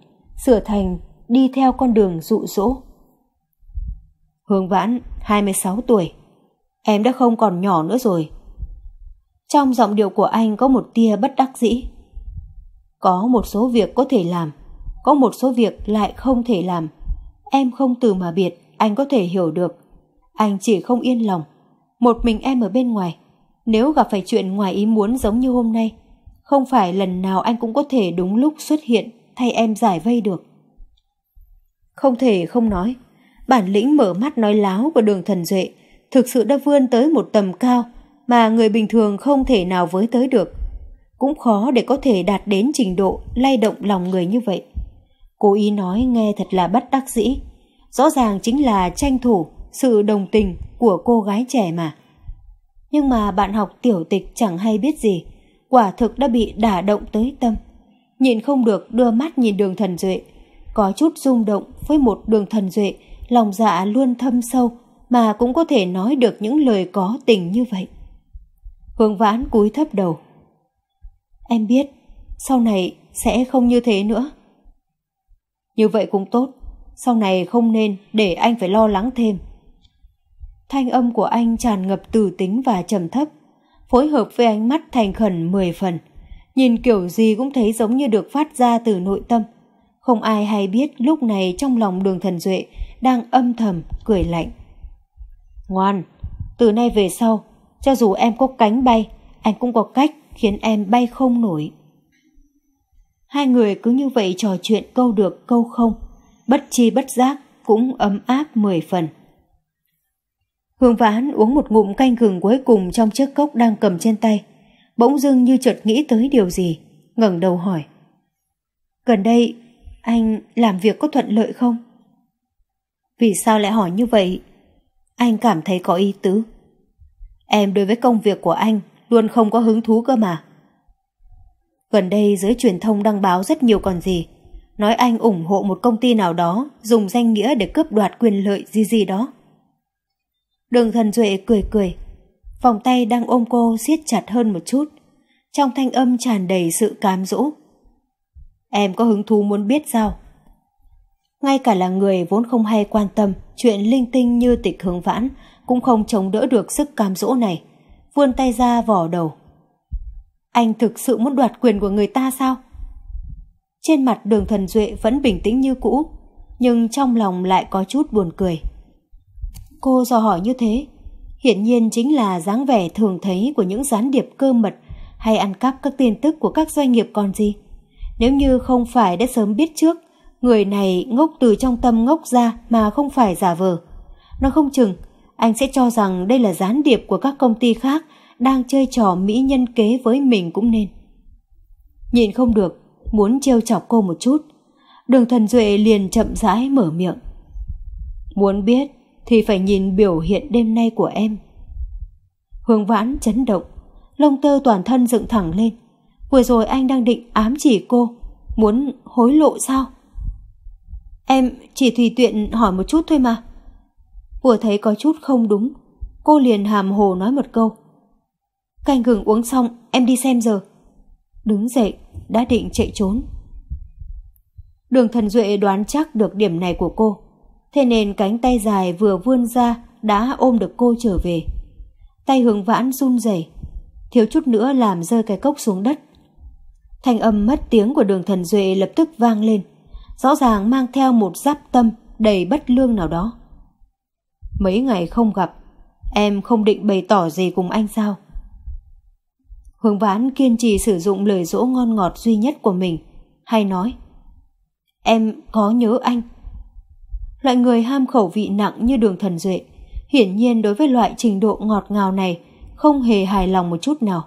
sửa thành đi theo con đường dụ dỗ. Hương Vãn, 26 tuổi. Em đã không còn nhỏ nữa rồi. Trong giọng điệu của anh có một tia bất đắc dĩ. Có một số việc có thể làm, có một số việc lại không thể làm. Em không từ mà biệt, anh có thể hiểu được. Anh chỉ không yên lòng. Một mình em ở bên ngoài. Nếu gặp phải chuyện ngoài ý muốn giống như hôm nay, không phải lần nào anh cũng có thể đúng lúc xuất hiện thay em giải vây được. Không thể không nói, bản lĩnh mở mắt nói láo của đường thần duệ thực sự đã vươn tới một tầm cao mà người bình thường không thể nào với tới được. Cũng khó để có thể đạt đến trình độ lay động lòng người như vậy. Cố ý nói nghe thật là bất đắc dĩ. Rõ ràng chính là tranh thủ sự đồng tình của cô gái trẻ mà. Nhưng mà bạn học tiểu tịch chẳng hay biết gì, quả thực đã bị đả động tới tâm nhìn không được đưa mắt nhìn đường thần duệ có chút rung động với một đường thần duệ lòng dạ luôn thâm sâu mà cũng có thể nói được những lời có tình như vậy hướng vãn cúi thấp đầu em biết sau này sẽ không như thế nữa như vậy cũng tốt sau này không nên để anh phải lo lắng thêm thanh âm của anh tràn ngập từ tính và trầm thấp phối hợp với ánh mắt thành khẩn mười phần nhìn kiểu gì cũng thấy giống như được phát ra từ nội tâm. Không ai hay biết lúc này trong lòng đường thần duệ đang âm thầm, cười lạnh. Ngoan, từ nay về sau, cho dù em có cánh bay, anh cũng có cách khiến em bay không nổi. Hai người cứ như vậy trò chuyện câu được câu không, bất chi bất giác cũng ấm áp mười phần. Hương ván uống một ngụm canh gừng cuối cùng trong chiếc cốc đang cầm trên tay, bỗng dưng như chợt nghĩ tới điều gì, ngẩng đầu hỏi. Gần đây, anh làm việc có thuận lợi không? Vì sao lại hỏi như vậy? Anh cảm thấy có ý tứ. Em đối với công việc của anh luôn không có hứng thú cơ mà. Gần đây giới truyền thông đăng báo rất nhiều còn gì, nói anh ủng hộ một công ty nào đó dùng danh nghĩa để cướp đoạt quyền lợi gì gì đó. Đường thần Duệ cười cười, vòng tay đang ôm cô siết chặt hơn một chút, trong thanh âm tràn đầy sự cám dỗ. Em có hứng thú muốn biết sao? Ngay cả là người vốn không hay quan tâm chuyện linh tinh như tịch hướng vãn cũng không chống đỡ được sức cám dỗ này. Vươn tay ra vỏ đầu. Anh thực sự muốn đoạt quyền của người ta sao? Trên mặt đường thần duệ vẫn bình tĩnh như cũ, nhưng trong lòng lại có chút buồn cười. Cô dò hỏi như thế, Hiện nhiên chính là dáng vẻ thường thấy của những gián điệp cơ mật hay ăn cắp các tin tức của các doanh nghiệp còn gì. Nếu như không phải đã sớm biết trước, người này ngốc từ trong tâm ngốc ra mà không phải giả vờ. Nó không chừng, anh sẽ cho rằng đây là gián điệp của các công ty khác đang chơi trò mỹ nhân kế với mình cũng nên. Nhìn không được, muốn trêu chọc cô một chút. Đường thần Duệ liền chậm rãi mở miệng. Muốn biết thì phải nhìn biểu hiện đêm nay của em. Hương vãn chấn động, lông tơ toàn thân dựng thẳng lên. Vừa rồi anh đang định ám chỉ cô, muốn hối lộ sao? Em chỉ tùy tiện hỏi một chút thôi mà. Vừa thấy có chút không đúng, cô liền hàm hồ nói một câu. Canh gừng uống xong, em đi xem giờ. Đứng dậy, đã định chạy trốn. Đường thần Duệ đoán chắc được điểm này của cô thế nên cánh tay dài vừa vươn ra đã ôm được cô trở về. Tay hướng vãn run rẩy, thiếu chút nữa làm rơi cái cốc xuống đất. Thanh âm mất tiếng của đường thần Duệ lập tức vang lên, rõ ràng mang theo một giáp tâm đầy bất lương nào đó. Mấy ngày không gặp, em không định bày tỏ gì cùng anh sao? Hướng vãn kiên trì sử dụng lời dỗ ngon ngọt duy nhất của mình, hay nói Em có nhớ anh, loại người ham khẩu vị nặng như đường thần duệ, hiển nhiên đối với loại trình độ ngọt ngào này không hề hài lòng một chút nào.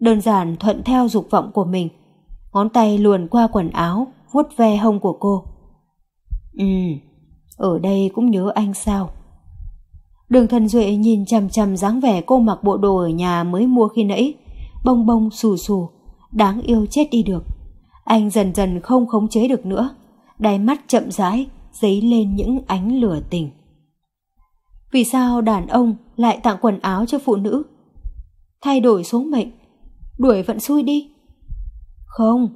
Đơn giản thuận theo dục vọng của mình, ngón tay luồn qua quần áo, vuốt ve hông của cô. Ừ, ở đây cũng nhớ anh sao? Đường thần duệ nhìn chằm chằm dáng vẻ cô mặc bộ đồ ở nhà mới mua khi nãy, bông bông xù xù, đáng yêu chết đi được. Anh dần dần không khống chế được nữa, đai mắt chậm rãi dấy lên những ánh lửa tình. Vì sao đàn ông lại tặng quần áo cho phụ nữ? Thay đổi số mệnh, đuổi vận xui đi. Không,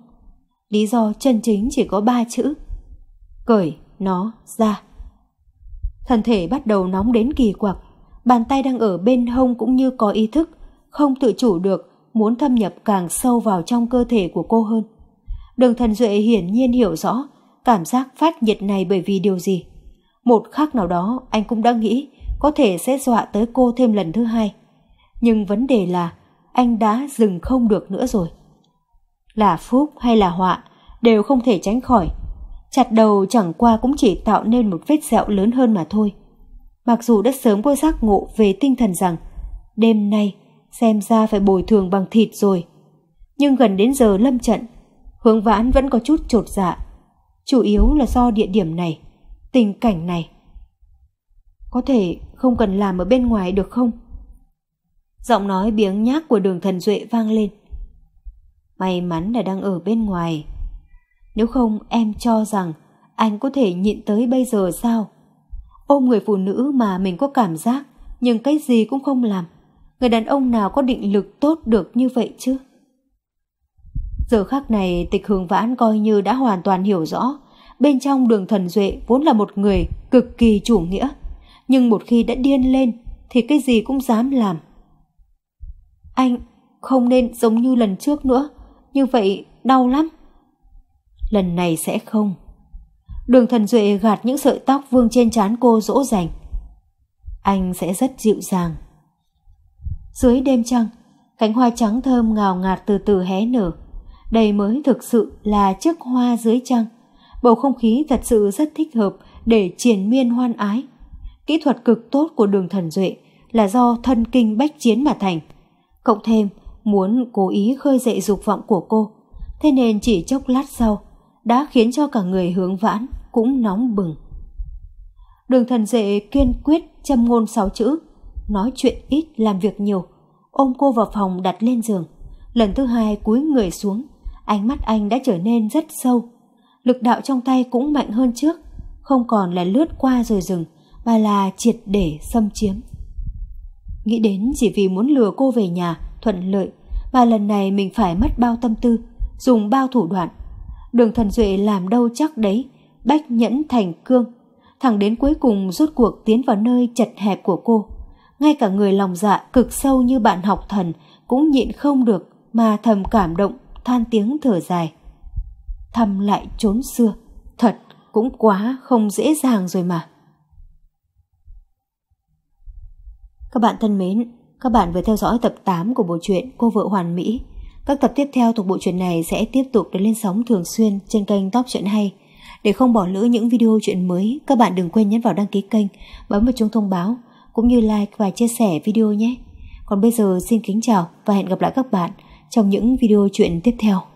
lý do chân chính chỉ có ba chữ. Cởi nó ra. Thân thể bắt đầu nóng đến kỳ quặc, bàn tay đang ở bên hông cũng như có ý thức, không tự chủ được, muốn thâm nhập càng sâu vào trong cơ thể của cô hơn. Đường thần duệ hiển nhiên hiểu rõ, Cảm giác phát nhiệt này bởi vì điều gì? Một khắc nào đó anh cũng đã nghĩ có thể sẽ dọa tới cô thêm lần thứ hai. Nhưng vấn đề là anh đã dừng không được nữa rồi. Là phúc hay là họa đều không thể tránh khỏi. Chặt đầu chẳng qua cũng chỉ tạo nên một vết sẹo lớn hơn mà thôi. Mặc dù đã sớm có giác ngộ về tinh thần rằng đêm nay xem ra phải bồi thường bằng thịt rồi. Nhưng gần đến giờ lâm trận, hướng vãn vẫn có chút trột dạ chủ yếu là do địa điểm này, tình cảnh này. Có thể không cần làm ở bên ngoài được không? Giọng nói biếng nhác của đường thần Duệ vang lên. May mắn là đang ở bên ngoài. Nếu không em cho rằng anh có thể nhịn tới bây giờ sao? Ôm người phụ nữ mà mình có cảm giác nhưng cái gì cũng không làm. Người đàn ông nào có định lực tốt được như vậy chứ? Giờ khắc này tịch hướng vãn coi như đã hoàn toàn hiểu rõ, bên trong đường thần duệ vốn là một người cực kỳ chủ nghĩa, nhưng một khi đã điên lên thì cái gì cũng dám làm. Anh không nên giống như lần trước nữa, như vậy đau lắm. Lần này sẽ không. Đường thần duệ gạt những sợi tóc vương trên trán cô dỗ dành. Anh sẽ rất dịu dàng. Dưới đêm trăng, cánh hoa trắng thơm ngào ngạt từ từ hé nở đây mới thực sự là chiếc hoa dưới trăng. Bầu không khí thật sự rất thích hợp để triển miên hoan ái. Kỹ thuật cực tốt của đường thần duệ là do thân kinh bách chiến mà thành. Cộng thêm, muốn cố ý khơi dậy dục vọng của cô, thế nên chỉ chốc lát sau đã khiến cho cả người hướng vãn cũng nóng bừng. Đường thần duệ kiên quyết châm ngôn sáu chữ, nói chuyện ít làm việc nhiều, ôm cô vào phòng đặt lên giường lần thứ hai cúi người xuống ánh mắt anh đã trở nên rất sâu. Lực đạo trong tay cũng mạnh hơn trước, không còn là lướt qua rồi dừng, mà là triệt để xâm chiếm. Nghĩ đến chỉ vì muốn lừa cô về nhà, thuận lợi, mà lần này mình phải mất bao tâm tư, dùng bao thủ đoạn. Đường thần duệ làm đâu chắc đấy, bách nhẫn thành cương, thẳng đến cuối cùng rút cuộc tiến vào nơi chật hẹp của cô. Ngay cả người lòng dạ cực sâu như bạn học thần cũng nhịn không được mà thầm cảm động than tiếng thở dài thăm lại chốn xưa thật cũng quá không dễ dàng rồi mà các bạn thân mến các bạn vừa theo dõi tập 8 của bộ truyện cô vợ hoàn mỹ các tập tiếp theo thuộc bộ truyện này sẽ tiếp tục được lên sóng thường xuyên trên kênh top truyện hay để không bỏ lỡ những video chuyện mới, các bạn đừng quên nhấn vào đăng ký kênh, bấm vào chuông thông báo, cũng như like và chia sẻ video nhé. Còn bây giờ xin kính chào và hẹn gặp lại các bạn trong những video chuyện tiếp theo.